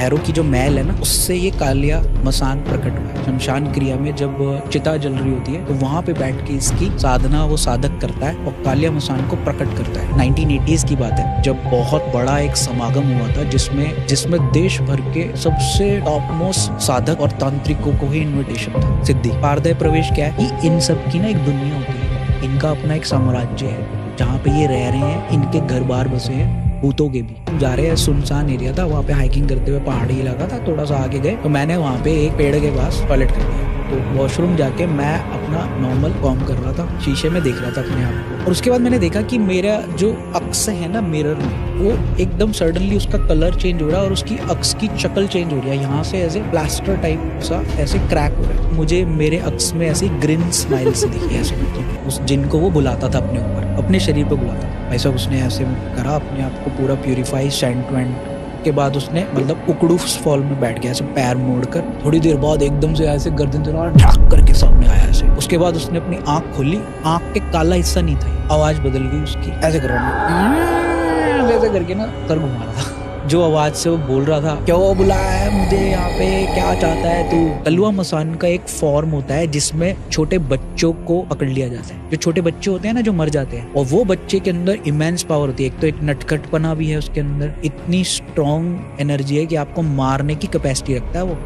भैरव की जो मैल है ना उससे ये कालिया मसान प्रकट हुआ है शमशान क्रिया में जब चिता जल रही होती है तो वहाँ पे बैठ के इसकी साधना वो साधक करता है और कालिया मसान को प्रकट करता है नाइनटीन की बात है जब बहुत बड़ा एक समागम हुआ था जिसमें जिसमें देश भर के सबसे टॉप मोस्ट साधक और तांत्रिकों को ही इन्विटेशन था सिद्धि पारदय प्रवेश क्या है इन सब की ना एक दुनिया होती है इनका अपना एक साम्राज्य है जहाँ पे ये रह रहे हैं इनके घर बार बसे हैं के भी जा रहे हैं सुनसान एरिया था वहाँ पे हाइकिंग करते हुए पहाड़ी इलाका था थोड़ा सा आगे गए तो मैंने वहाँ पे एक पेड़ के पास टॉयलेट कर दिया तो वॉशरूम जाके मैं अपना नॉर्मल काम कर रहा था शीशे में देख रहा था अपने आप को और उसके बाद मैंने देखा कि मेरा जो अक्स है ना मिरर में वो एकदम सडनली उसका कलर चेंज हो रहा है और उसकी अक्स की चकल चेंज हो रही है यहाँ से ऐसे प्लास्टर टाइप सा ऐसे क्रैक हो रहा है मुझे मेरे अक्स में ऐसी ग्रीन स्माइल से दिखी ऐसे तो। उस जिनको वो बुलाता था अपने ऊपर अपने शरीर पर बुलाता था ऐसा उसने ऐसे करा अपने आप को पूरा प्योरीफाई सेंट वेंट के बाद उसने मतलब उकड़ू फॉल में बैठ गया ऐसे पैर मोड़ कर थोड़ी देर बाद एकदम से ऐसे गर्दन चला ढाक ठाक करके सामने आया ऐसे उसके बाद उसने अपनी आंख खोली आंख के काला हिस्सा नहीं था आवाज बदल गई उसकी ऐसे ऐसे करके ना सर घुमा रहा था जो आवाज से वो बोल रहा था क्यों बुलाया है मुझे यहाँ पे क्या चाहता है तू कलुआ मसान का एक फॉर्म होता है जिसमें छोटे बच्चों को पकड़ लिया जाता है जो छोटे बच्चे होते हैं ना जो मर जाते हैं और वो बच्चे के अंदर इमेंस पावर होती है एक तो एक नटखटपना भी है उसके अंदर इतनी स्ट्रॉन्ग एनर्जी है कि आपको मारने की कैपेसिटी रखता है वो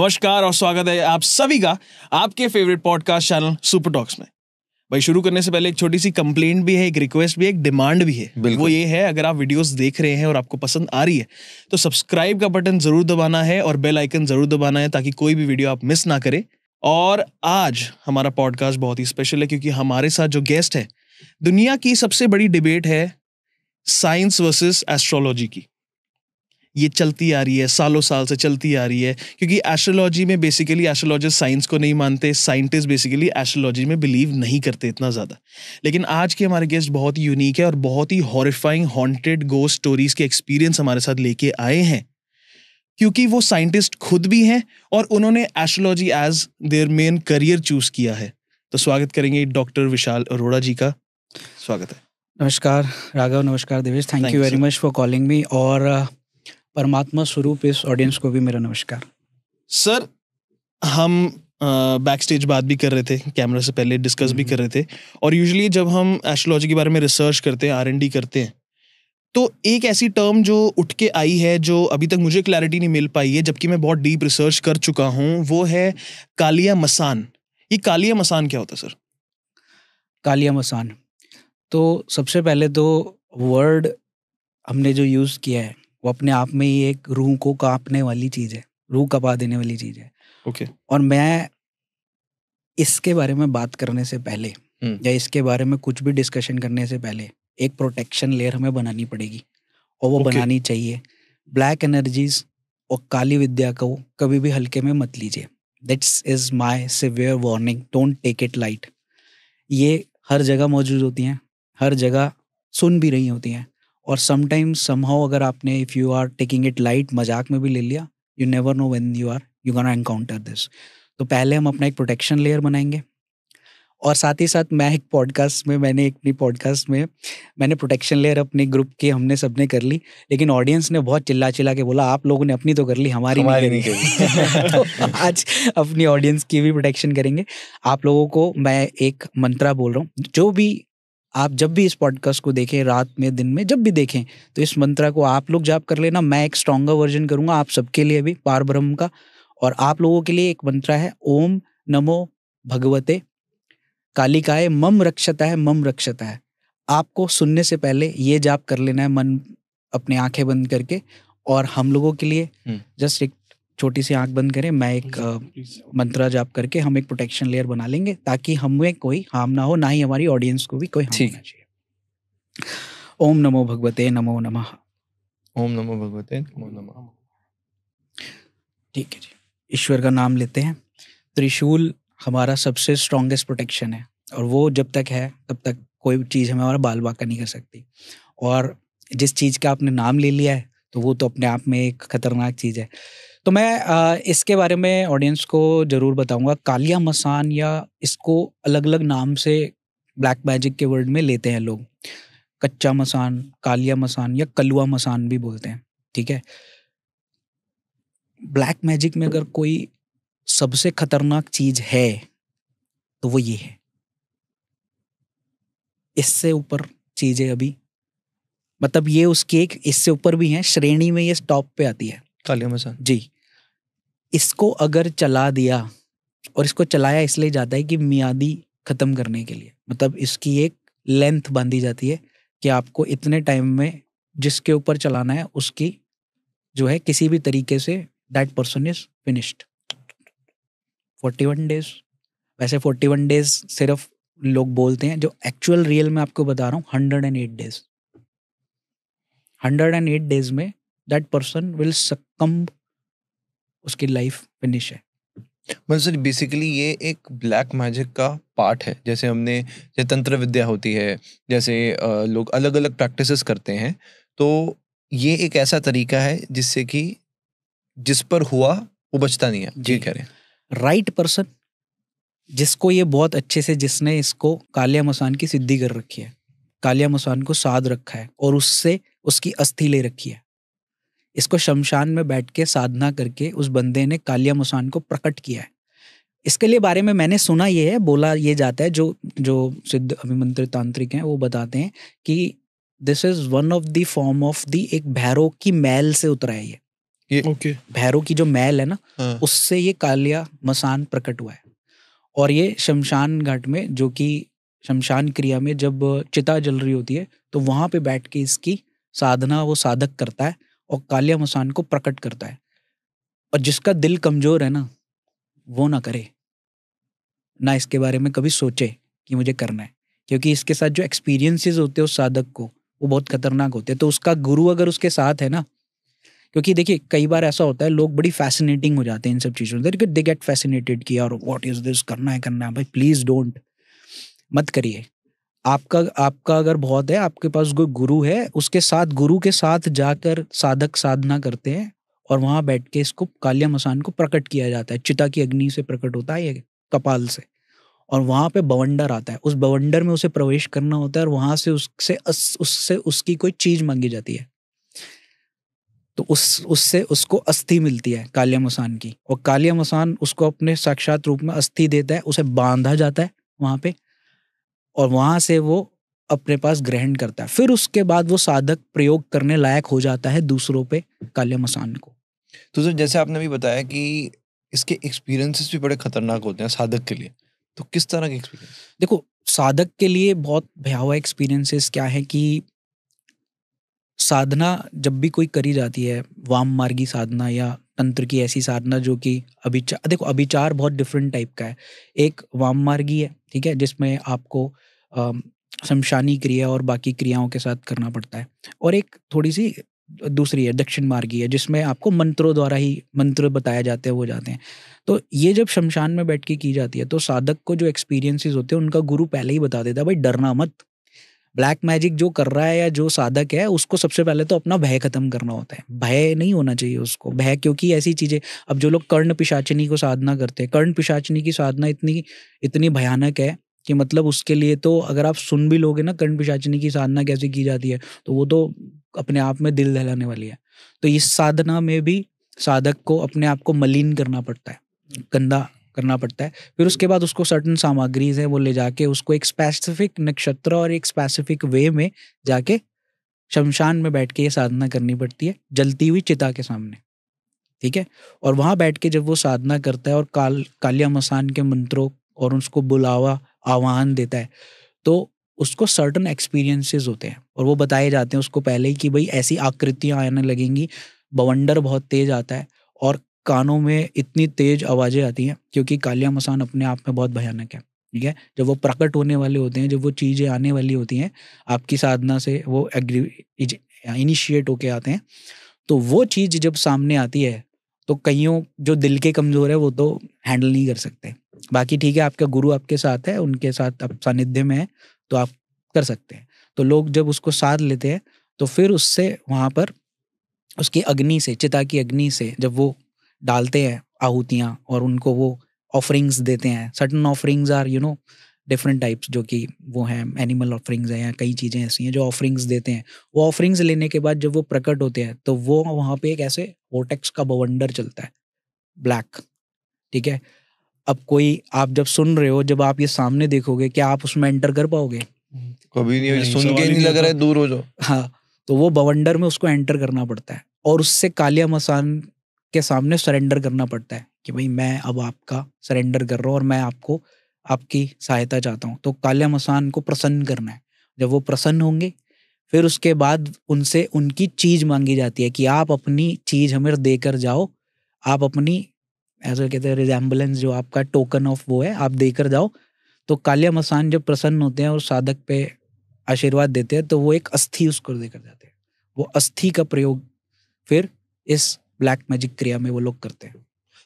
नमस्कार और स्वागत है आप सभी का आपके favourite podcast channel Super Talks में भाई शुरू करने से पहले एक छोटी सी कंप्लेंट भी है एक रिक्वेस्ट भी है एक डिमांड भी है वो ये है अगर आप वीडियोस देख रहे हैं और आपको पसंद आ रही है तो सब्सक्राइब का बटन जरूर दबाना है और बेल आइकन जरूर दबाना है ताकि कोई भी वीडियो आप मिस ना करें और आज हमारा पॉडकास्ट बहुत ही स्पेशल है क्योंकि हमारे साथ जो गेस्ट है दुनिया की सबसे बड़ी डिबेट है साइंस वर्सेस एस्ट्रोलॉजी की ये चलती आ रही है सालों साल से चलती आ रही है क्योंकि एस्ट्रोलॉजी में बेसिकली एस्ट्रोलॉजर साइंस को नहीं मानते साइंटिस्ट बेसिकली एस्ट्रोलॉजी में बिलीव नहीं करते इतना ज़्यादा लेकिन आज के हमारे गेस्ट बहुत ही यूनिक है और बहुत ही हॉरिफाइंग हॉन्टेड गो स्टोरीज के एक्सपीरियंस हमारे साथ लेके आए हैं क्योंकि वो साइंटिस्ट खुद भी हैं और उन्होंने astrology as their main career choose किया है तो स्वागत करेंगे डॉक्टर विशाल अरोड़ा जी का स्वागत है नमस्कार राघव नमस्कार Devesh thank you very much for calling me और uh... परमात्मा स्वरूप इस ऑडियंस को भी मेरा नमस्कार सर हम बैक स्टेज बात भी कर रहे थे कैमरा से पहले डिस्कस भी कर रहे थे और यूजुअली जब हम एस्ट्रोलॉजी के बारे में रिसर्च करते हैं आर एन डी करते हैं तो एक ऐसी टर्म जो उठ के आई है जो अभी तक मुझे क्लैरिटी नहीं मिल पाई है जबकि मैं बहुत डीप रिसर्च कर चुका हूँ वो है कालिया मसान ये कालिया मसान क्या होता है सर कालिया मसान तो सबसे पहले तो वर्ड हमने जो यूज़ किया है वो अपने आप में ही एक रूह को कांपने वाली चीज़ है रूह कपा देने वाली चीज़ है ओके okay. और मैं इसके बारे में बात करने से पहले या इसके बारे में कुछ भी डिस्कशन करने से पहले एक प्रोटेक्शन लेयर हमें बनानी पड़ेगी और वो okay. बनानी चाहिए ब्लैक एनर्जीज और काली विद्या को कभी भी हल्के में मत लीजिए this is my severe warning don't take it light ये हर जगह मौजूद होती हैं हर जगह सुन भी रही होती हैं और समटाइम्स समहाउ अगर आपने if you are taking it light मजाक में भी ले लिया you never know when you are you can encounter this तो पहले हम अपना एक प्रोटेक्शन लेयर बनाएंगे और साथ ही साथ मैं एक पॉडकास्ट में मैंने एक अपनी पॉडकास्ट में मैंने प्रोटेक्शन लेयर अपने ग्रुप के हमने सबने कर ली लेकिन ऑडियंस ने बहुत चिल्ला चिल्ला के बोला आप लोगों ने अपनी तो कर ली हमारी, हमारी नहीं, नहीं तो आज अपनी ऑडियंस की भी प्रोटेक्शन करेंगे आप लोगों को मैं एक मंत्रा बोल रहा हूँ जो भी आप जब भी इस पॉडकास्ट को देखें रात में दिन में जब भी देखें तो इस मंत्रा को आप लोग जाप कर लेना मैं एक स्ट्रॉन्गर वर्जन करूंगा आप सबके लिए भी पार ब्रह्म का और आप लोगों के लिए एक मंत्रा है ओम नमो भगवते कालिकाए मम रक्षता है मम रक्षता है आपको सुनने से पहले ये जाप कर लेना है मन अपने आंखें बंद करके और हम लोगों के लिए जस्ट हम्म। एक छोटी सी आंख बंद करें मैं एक मंत्रा जाप करके हम एक प्रोटेक्शन लेयर बना लेंगे ताकि हमें कोई हार्म ना हो ना ही हमारी ऑडियंस को भी कोई हार्म ना चाहिए ओम नमो भगवते नमो नमः ओम नमो भगवते नमो नमः ठीक है जी ईश्वर का नाम लेते हैं त्रिशूल हमारा सबसे स्ट्रॉन्गेस्ट प्रोटेक्शन है और वो जब तक है तब तक कोई चीज़ हमें हमारा बाल बाका नहीं कर सकती और जिस चीज़ का आपने नाम ले लिया है तो वो तो अपने आप में एक खतरनाक चीज़ है तो मैं इसके बारे में ऑडियंस को जरूर बताऊंगा कालिया मसान या इसको अलग अलग नाम से ब्लैक मैजिक के वर्ड में लेते हैं लोग कच्चा मसान कालिया मसान या कलुआ मसान भी बोलते हैं ठीक है ब्लैक मैजिक में अगर कोई सबसे खतरनाक चीज है तो वो ये है इससे ऊपर चीजें अभी मतलब ये उसकी एक इससे ऊपर भी है श्रेणी में ये टॉप पे आती है तालिम सर जी इसको अगर चला दिया और इसको चलाया इसलिए जाता है कि मियादी ख़त्म करने के लिए मतलब इसकी एक लेंथ बांधी जाती है कि आपको इतने टाइम में जिसके ऊपर चलाना है उसकी जो है किसी भी तरीके से that person is finished forty one days वैसे फोर्टी वन डेज सिर्फ लोग बोलते हैं जो एक्चुअल रियल में आपको बता रहा हूँ hundred and eight days hundred and eight days में दैट पर्सन विल सक्कम उसकी लाइफ फिनिश है मतलब सर बेसिकली ये एक ब्लैक मैजिक का पार्ट है जैसे हमने जैसे तंत्र विद्या होती है जैसे लोग अलग अलग प्रैक्टिसेस करते हैं तो ये एक ऐसा तरीका है जिससे कि जिस पर हुआ वो बचता नहीं है जी कह रहे राइट पर्सन जिसको ये बहुत अच्छे से जिसने इसको कालिया मसान की सिद्धि कर रखी है कालिया मसान को साध रखा है और उससे उसकी अस्थि ले रखी है इसको शमशान में बैठ के साधना करके उस बंदे ने कालिया मुसान को प्रकट किया है इसके लिए बारे में मैंने सुना ये है बोला ये जाता है जो जो सिद्ध अभिमंत्र तांत्रिक हैं वो बताते हैं कि this is one of the form of the एक भैरव की मैल से उतरा है ये ओके okay. भैरव की जो मैल है ना हाँ. उससे ये कालिया मसान प्रकट हुआ है और ये शमशान घाट में जो कि शमशान क्रिया में जब चिता जल रही होती है तो वहां पे बैठ के इसकी साधना वो साधक करता है और कालिया मसान को प्रकट करता है और जिसका दिल कमजोर है ना वो ना करे ना इसके बारे में कभी सोचे कि मुझे करना है क्योंकि इसके साथ जो एक्सपीरियंसेस होते हैं उस साधक को वो बहुत खतरनाक होते हैं तो उसका गुरु अगर उसके साथ है ना क्योंकि देखिए कई बार ऐसा होता है लोग बड़ी फैसिनेटिंग हो जाते हैं इन सब चीज़ों में दे गेट फैसिनेटेड कि यार व्हाट इज दिस करना है करना है भाई प्लीज़ डोंट मत करिए आपका आपका अगर बहुत है आपके पास कोई गुरु है उसके साथ गुरु के साथ जाकर साधक साधना करते हैं और वहां बैठ के इसको कालिया मसान को प्रकट किया जाता है चिता की अग्नि से प्रकट होता है ये कपाल से और वहां पे बवंडर आता है उस बवंडर में उसे प्रवेश करना होता है और वहां से उससे उससे उसकी कोई चीज मांगी जाती है तो उस उससे उसको अस्थि मिलती है कालिया मसान की और कालिया मसान उसको अपने साक्षात रूप में अस्थि देता है उसे बांधा जाता है वहां पे और वहां से वो अपने पास ग्रहण करता है फिर उसके बाद वो साधक प्रयोग करने लायक हो जाता है दूसरों पे काले मसान को तो सर जैसे आपने भी बताया कि इसके एक्सपीरियंसेस भी बड़े खतरनाक होते हैं साधक के लिए तो किस तरह के एक्सपीरियंस देखो साधक के लिए बहुत भयावह एक्सपीरियंसेस क्या है कि साधना जब भी कोई करी जाती है वाम मार्गी साधना या तंत्र की ऐसी साधना जो कि अभिचार देखो अभिचार बहुत डिफरेंट टाइप का है एक वाम मार्गी है ठीक है जिसमें आपको शमशानी क्रिया और बाकी क्रियाओं के साथ करना पड़ता है और एक थोड़ी सी दूसरी है दक्षिण मार्गी है जिसमें आपको मंत्रों द्वारा ही मंत्र बताए जाते हैं वो जाते हैं तो ये जब शमशान में बैठ के की जाती है तो साधक को जो एक्सपीरियंसेस होते हैं उनका गुरु पहले ही बता देता है भाई डरना मत ब्लैक मैजिक जो कर रहा है या जो साधक है उसको सबसे पहले तो अपना भय खत्म करना होता है भय नहीं होना चाहिए उसको भय क्योंकि ऐसी चीज़ें अब जो लोग कर्ण पिशाचनी को साधना करते हैं कर्ण पिशाचनी की साधना इतनी इतनी भयानक है कि मतलब उसके लिए तो अगर आप सुन भी लोगे ना कर्ण पिशाचनी की साधना कैसे की जाती है तो वो तो अपने आप में दिल दहलाने वाली है तो इस साधना में भी साधक को अपने आप को मलिन करना पड़ता है गंदा करना पड़ता है फिर उसके बाद उसको सर्टन सामग्रीज हैं वो ले जाके उसको एक स्पेसिफिक नक्षत्र और एक स्पेसिफिक वे में जाके शमशान में बैठ के ये साधना करनी पड़ती है जलती हुई चिता के सामने ठीक है और वहाँ बैठ के जब वो साधना करता है और काल कालिया मसान के मंत्रों और उसको बुलावा आह्वान देता है तो उसको सर्टन एक्सपीरियंसेस होते हैं और वो बताए जाते हैं उसको पहले ही कि भाई ऐसी आकृतियाँ आने लगेंगी बवंडर बहुत तेज आता है और कानों में इतनी तेज आवाज़ें आती हैं क्योंकि कालिया मसान अपने आप में बहुत भयानक है ठीक है जब वो प्रकट होने वाले होते हैं जब वो चीज़ें आने वाली होती हैं आपकी साधना से वो एग्री इनिशिएट होके आते हैं तो वो चीज़ जब सामने आती है तो कईयों जो दिल के कमज़ोर है वो तो हैंडल नहीं कर सकते बाकी ठीक है आपका गुरु आपके साथ है उनके साथ आप सानिध्य में है तो आप कर सकते हैं तो लोग जब उसको साथ लेते हैं तो फिर उससे वहाँ पर उसकी अग्नि से चिता की अग्नि से जब वो डालते हैं आहुतियाँ और उनको वो ऑफरिंग्स देते हैं certain offerings are you know different types जो कि वो हैं एनिमल ऑफरिंग्स हैं या कई चीज़ें ऐसी हैं जो ऑफरिंग्स देते हैं वो ऑफरिंग्स लेने के बाद जब वो प्रकट होते हैं तो वो वहाँ पे एक ऐसे वोटेक्स का बवंडर चलता है ब्लैक ठीक है अब कोई आप जब सुन रहे हो जब आप ये सामने देखोगे क्या आप उसमें एंटर कर पाओगे कभी नहीं, नहीं सुन के नहीं लग रहा है दूर हो जाओ हाँ तो वो बवंडर में उसको एंटर करना पड़ता है और उससे कालिया मसान के सामने सरेंडर करना पड़ता है कि भाई मैं अब आपका सरेंडर कर रहा हूँ और मैं आपको आपकी सहायता चाहता हूँ तो काल्या मसान को प्रसन्न करना है जब वो प्रसन्न होंगे फिर उसके बाद उनसे उनकी चीज़ मांगी जाती है कि आप अपनी चीज़ हमें देकर जाओ आप अपनी ऐसा कहते हैं रिजेम्बलेंस जो आपका टोकन ऑफ वो है आप देकर जाओ तो काल्या मसान जब प्रसन्न होते हैं और साधक पे आशीर्वाद देते हैं तो वो एक अस्थि उसको देकर जाते हैं वो अस्थि का प्रयोग फिर इस ब्लैक मैजिक क्रिया में वो लोग करते हैं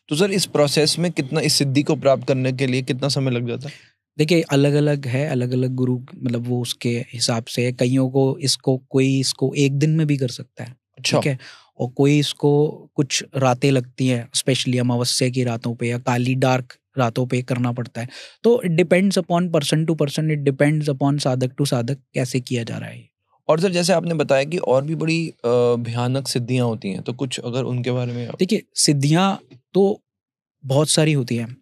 तो सर इस प्रोसेस में कितना इस सिद्धि को प्राप्त करने के लिए कितना समय लग जाता है देखिए अलग अलग है अलग अलग गुरु मतलब वो उसके हिसाब से कईयों को इसको कोई इसको एक दिन में भी कर सकता है अच्छा। ठीक है और कोई इसको कुछ रातें लगती हैं स्पेशली अमावस्या की रातों पे या काली डार्क रातों पे करना पड़ता है तो it depends upon person to person it depends upon साधक टू साधक कैसे किया जा रहा है और सर जैसे आपने बताया कि और भी बड़ी भयानक सिद्धियां होती हैं तो कुछ अगर उनके बारे में आप... देखिए सिद्धियां तो बहुत सारी होती हैं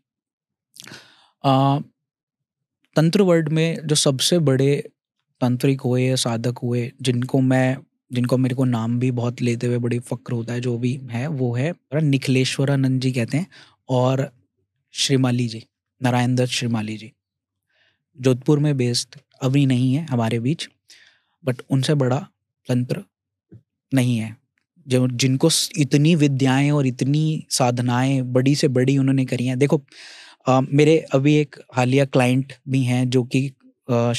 तंत्र वर्ड में जो सबसे बड़े तंत्रिक हुए या साधक हुए जिनको मैं जिनको मेरे को नाम भी बहुत लेते हुए बड़ी फक्र होता है जो भी है वो है निखिलेश्वरानंद जी कहते हैं और श्रीमाली जी नारायण दत्त श्रीमाली जी जोधपुर में बेस्ड अभी नहीं है हमारे बीच बट उनसे बड़ा तंत्र नहीं है जो जिनको इतनी विद्याएं और इतनी साधनाएं बड़ी से बड़ी उन्होंने करी हैं देखो आ, मेरे अभी एक हालिया क्लाइंट भी हैं जो कि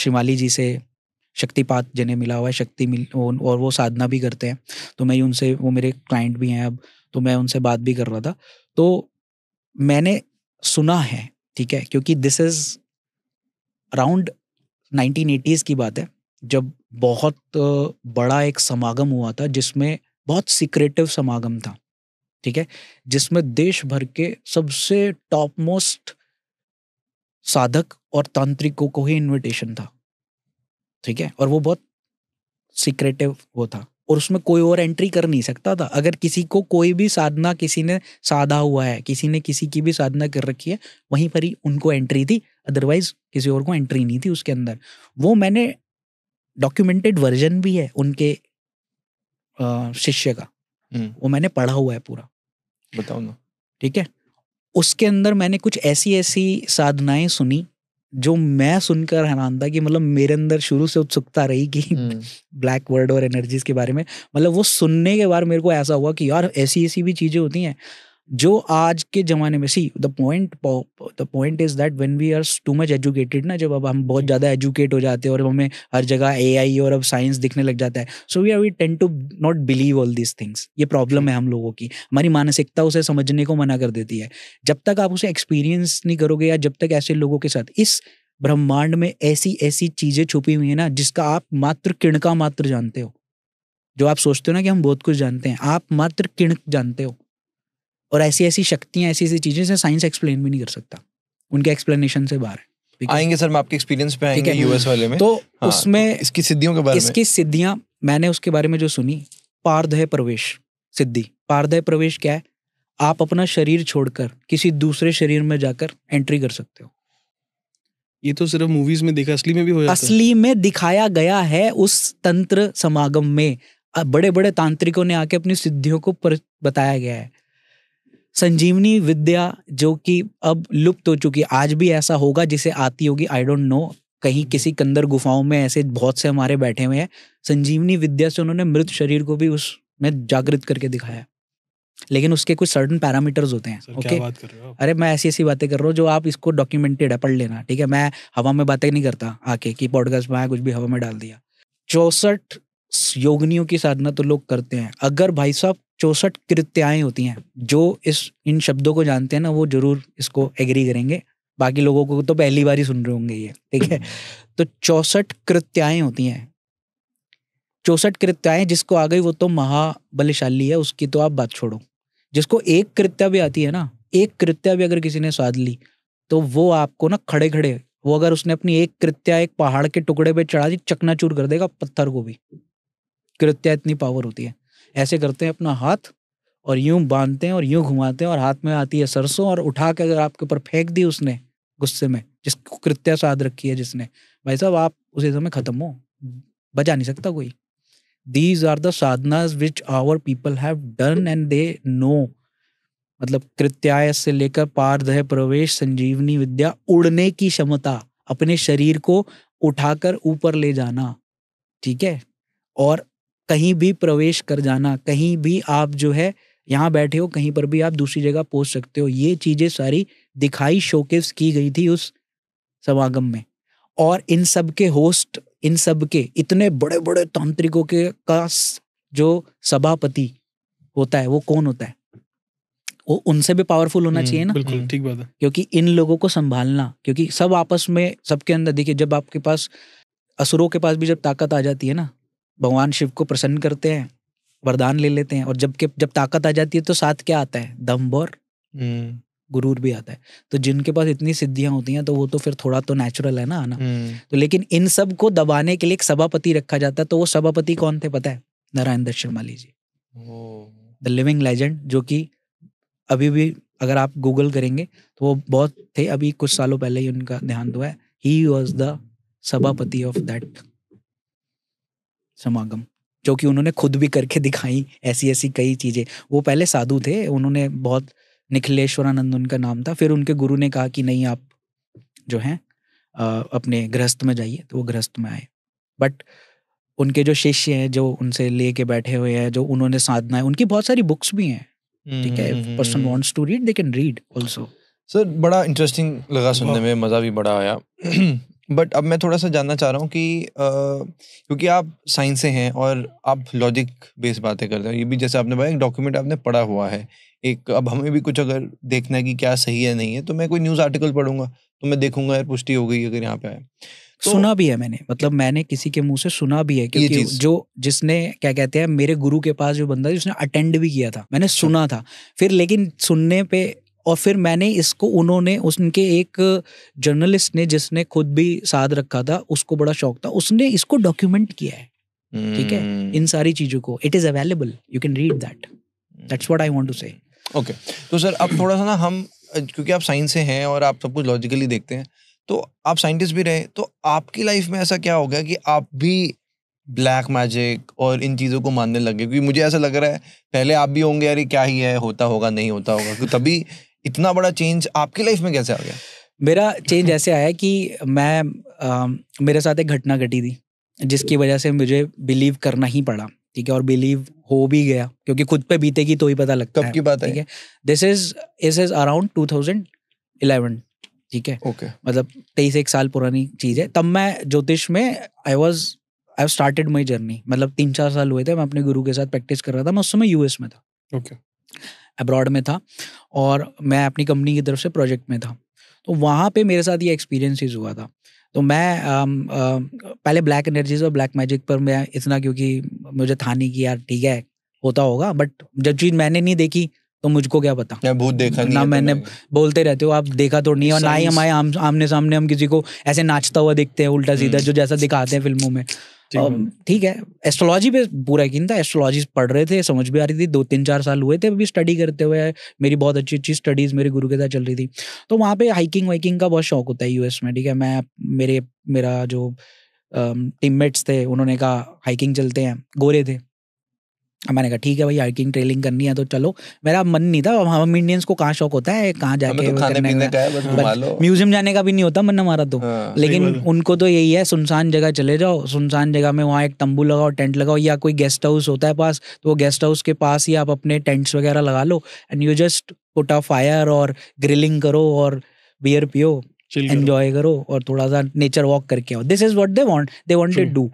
शिमाली जी से शक्तिपात जिन्हें मिला हुआ है शक्ति मिल और वो साधना भी करते हैं तो मैं उनसे वो मेरे क्लाइंट भी हैं अब तो मैं उनसे बात भी कर रहा था तो मैंने सुना है ठीक है क्योंकि this is around nineteen eighties की बात है जब बहुत बड़ा एक समागम हुआ था जिसमें बहुत सिक्रेटिव समागम था ठीक है जिसमें देश भर के सबसे टॉप मोस्ट साधक और तांत्रिकों को ही इनविटेशन था ठीक है और वो बहुत सिक्रेटिव वो था और उसमें कोई और एंट्री कर नहीं सकता था अगर किसी को कोई भी साधना किसी ने साधा हुआ है किसी ने किसी की भी साधना कर रखी है वहीं पर ही उनको एंट्री थी अदरवाइज किसी और को एंट्री नहीं थी उसके अंदर वो मैंने डॉक्यूमेंटेड वर्जन भी है उनके शिष्य का हम्म। वो मैंने पढ़ा हुआ है पूरा बताओ ना ठीक है उसके अंदर मैंने कुछ ऐसी ऐसी साधनाएं सुनी जो मैं सुनकर हैरान था कि मतलब मेरे अंदर शुरू से उत्सुकता रही कि हम्म। ब्लैक वर्ड और एनर्जीज के बारे में मतलब वो सुनने के बाद मेरे को ऐसा हुआ कि यार ऐसी ऐसी भी चीजें होती हैं जो आज के ज़माने में see the point the point is that when we are too much educated ना जब अब हम बहुत ज़्यादा एजुकेट हो जाते हैं और हमें हर जगह ए और अब साइंस दिखने लग जाता है so we are we tend to not believe all this things ये प्रॉब्लम है हम लोगों की हमारी मानसिकता उसे समझने को मना कर देती है जब तक आप उसे एक्सपीरियंस नहीं करोगे या जब तक ऐसे लोगों के साथ इस ब्रह्मांड में ऐसी ऐसी चीज़ें छुपी हुई हैं ना जिसका आप मात्र किणका मात्र जानते हो जो आप सोचते हो ना कि हम बहुत कुछ जानते हैं आप मात्र किणक जानते हो और ऐसी ऐसी शक्तियाँ ऐसी ऐसी चीज़ें जो साइंस एक्सप्लेन भी नहीं कर सकता उनके एक्सप्लेनेशन से बाहर आएंगे सर मैं आपके एक्सपीरियंस पे आएंगे यूएस वाले में तो हाँ, उसमें तो इसकी सिद्धियों के बारे इसकी में इसकी सिद्धियां मैंने उसके बारे में जो सुनी पारदय प्रवेश सिद्धि पारदय प्रवेश क्या है आप अपना शरीर छोड़कर किसी दूसरे शरीर में जाकर एंट्री कर सकते हो ये तो सिर्फ मूवीज में देखा असली में भी हो जाता असली में दिखाया गया है उस तंत्र समागम में बड़े बड़े तांत्रिकों ने आके अपनी सिद्धियों को बताया गया है संजीवनी विद्या जो कि अब लुप्त हो चुकी है आज भी ऐसा होगा जिसे आती होगी आई डोंट नो कहीं किसी कंदर गुफाओं में ऐसे बहुत से हमारे बैठे हुए हैं संजीवनी विद्या से उन्होंने मृत शरीर को भी उसमें जागृत करके दिखाया लेकिन उसके कुछ सर्टन पैरामीटर्स होते हैं सर, ओके बात कर रहे हो अरे मैं ऐसी ऐसी बातें कर रहा हूँ जो आप इसको डॉक्यूमेंटेड है पढ़ लेना ठीक है मैं हवा में बातें नहीं करता आके कि पॉडकास्ट में कुछ भी हवा में डाल दिया चौसठ योगनियों की साधना तो लोग करते हैं अगर भाई साहब चौसठ कृत्याएं होती हैं जो इस इन शब्दों को जानते हैं ना वो जरूर इसको एग्री करेंगे बाकी लोगों को तो पहली बार ही सुन रहे होंगे ये ठीक है तो चौसठ कृत्याएं होती हैं चौसठ कृत्याएं जिसको आ गई वो तो महाबलशाली है उसकी तो आप बात छोड़ो जिसको एक कृत्या भी आती है ना एक कृत्या भी अगर किसी ने स्वाद ली तो वो आपको ना खड़े खड़े वो अगर उसने अपनी एक कृत्या एक पहाड़ के टुकड़े पे चढ़ा दी चकनाचूर कर देगा पत्थर को भी कृत्य इतनी पावर होती है ऐसे करते हैं अपना हाथ और यूं बांधते हैं और यूं घुमाते हैं और हाथ में आती है सरसों और उठा के अगर आपके ऊपर फेंक दी उसने गुस्से में जिसको कृत्य साध रखी है जिसने भाई साहब आप उसी समय खत्म हो बचा नहीं सकता कोई दीज आर द साधनाज which our people have done and they know मतलब कृत्याय से लेकर पारदय प्रवेश संजीवनी विद्या उड़ने की क्षमता अपने शरीर को उठाकर ऊपर ले जाना ठीक है और कहीं भी प्रवेश कर जाना कहीं भी आप जो है यहाँ बैठे हो कहीं पर भी आप दूसरी जगह पहुंच सकते हो ये चीज़ें सारी दिखाई शोकेस की गई थी उस समागम में और इन सब के होस्ट इन सब के इतने बड़े बड़े तांत्रिकों के का जो सभापति होता है वो कौन होता है वो उनसे भी पावरफुल होना हम्म, चाहिए ना बिल्कुल हम्म। ठीक बात है क्योंकि इन लोगों को संभालना क्योंकि सब आपस में सबके अंदर देखिए जब आपके पास असुरों के पास भी जब ताकत आ जाती है ना भगवान शिव को प्रसन्न करते हैं वरदान ले लेते हैं और जब के जब ताकत आ जाती है तो साथ क्या आता है दम्भ और हम्म। गुरूर भी आता है तो जिनके पास इतनी सिद्धियां होती हैं तो वो तो फिर थोड़ा तो नेचुरल है ना आना हम्म। तो लेकिन इन सब को दबाने के लिए एक सभापति रखा जाता है तो वो सभापति कौन थे पता है Narayan Dutt Sharma ji the living legend जो कि अभी भी अगर आप गूगल करेंगे तो वो बहुत थे अभी कुछ सालों पहले ही उनका ध्यान दुआ है ही वॉज द सभापति ऑफ दैट समागम जो कि उन्होंने खुद भी करके दिखाई ऐसी ऐसी कई चीज़ें वो पहले साधु थे उन्होंने बहुत निखिलेश्वरानंद उनका नाम था फिर उनके गुरु ने कहा कि नहीं आप जो हैं अपने गृहस्थ में जाइए तो वो गृहस्थ में आए बट उनके जो शिष्य हैं जो उनसे ले के बैठे हुए हैं जो उन्होंने साधना है उनकी बहुत सारी बुक्स भी हैं ठीक है person wants to read they can read also sir बड़ा इंटरेस्टिंग लगा सुनने में मज़ा भी बड़ा आया बट अब मैं थोड़ा सा जानना चाह रहा हूँ कि क्योंकि आप साइंस से हैं और आप लॉजिक बेस बातें करते हैं ये भी जैसे आपने बताया एक डॉक्यूमेंट आपने पढ़ा हुआ है एक अब हमें भी कुछ अगर देखना है कि क्या सही है नहीं है तो मैं कोई न्यूज़ आर्टिकल पढ़ूंगा तो मैं देखूंगा यार पुष्टि हो गई अगर यहाँ पे आए तो, सुना भी है मैंने मतलब मैंने किसी के मुंह से सुना भी है क्योंकि जो जिसने क्या कहते हैं मेरे गुरु के पास जो बंदा जिसने अटेंड भी किया था मैंने सुना था फिर लेकिन सुनने पे और फिर मैंने इसको उन्होंने उनके एक जर्नलिस्ट ने जिसने खुद भी साध रखा था उसको बड़ा शौक था उसने इसको डॉक्यूमेंट किया है ठीक है हम्म। इन सारी चीजों को it is available you can read that that's what I want to say okay तो सर अब थोड़ा सा ना हम क्योंकि आप साइंस से हैं और आप सब कुछ लॉजिकली देखते हैं तो आप साइंटिस्ट भी रहे तो आपकी लाइफ में ऐसा क्या हो गया कि आप भी ब्लैक मैजिक और इन चीज़ों को मानने लगे क्योंकि मुझे ऐसा लग रहा है पहले आप भी होंगे यार क्या ही है होता होगा नहीं होता होगा तभी इतना बड़ा चेंज आपकी लाइफ में कैसे आ गया मेरा चेंज ऐसे आया कि मैं आ, मेरे साथ एक घटना घटी थी जिसकी वजह से मुझे बिलीव करना ही पड़ा ठीक है और बिलीव हो भी गया क्योंकि खुद पे बीतेगी तो ही पता लगता कब है की बात ठीक है this is this is around two thousand eleven ठीक है ओके okay. मतलब तेईस एक साल पुरानी चीज है तब मैं ज्योतिष में I was I started my journey मतलब तीन चार साल हुए थे मैं अपने गुरु के साथ प्रैक्टिस कर रहा था मैं उस समय यूएस में था ओके okay. अब्रॉड में था और मैं अपनी कंपनी की तरफ से प्रोजेक्ट में था तो वहाँ पे मेरे साथ ये एक्सपीरियंसिस हुआ था तो मैं आ, आ, पहले ब्लैक एनर्जीज और ब्लैक मैजिक पर मैं इतना क्योंकि मुझे था नहीं कि यार ठीक है होता होगा बट जब चीज़ मैंने नहीं देखी तो मुझको क्या पता भूत देखा ना मैंने बोलते रहते हो आप देखा तो नहीं और ना ही हमारे आम, आमने सामने हम किसी को ऐसे नाचता हुआ देखते हैं उल्टा सीधा हम्म। जो जैसा दिखाते हैं फिल्मों में ठीक है एस्ट्रोलॉजी पे पूरा यकीन था एस्ट्रोलॉजी पढ़ रहे थे समझ भी आ रही थी दो तीन चार साल हुए थे अभी स्टडी करते हुए मेरी बहुत अच्छी अच्छी स्टडीज मेरे गुरु के साथ चल रही थी तो वहाँ पे हाइकिंग वाइकिंग का बहुत शौक होता है यूएस में ठीक है मैं मेरे मेरा जो टीममेट्स थे उन्होंने कहा हाइकिंग चलते हैं गोरे थे मैंने कहा ठीक है भाई हाइकिंग ट्रेलिंग करनी है तो चलो मेरा मन नहीं था हम इंडियंस को कहाँ शौक होता है कहाँ जाके तो खाने का म्यूजियम जाने का भी नहीं होता मन हमारा तो हाँ, लेकिन उनको तो यही है सुनसान जगह चले जाओ सुनसान जगह में वहाँ एक तंबू लगाओ टेंट लगाओ या कोई गेस्ट हाउस होता है पास तो वो गेस्ट हाउस के पास ही आप अपने टेंट्स वगैरह लगा लो and you just put a fire और ग्रिलिंग करो और बियर पियो एंजॉय करो और थोड़ा सा नेचर वॉक करके आओ this is what they want they want do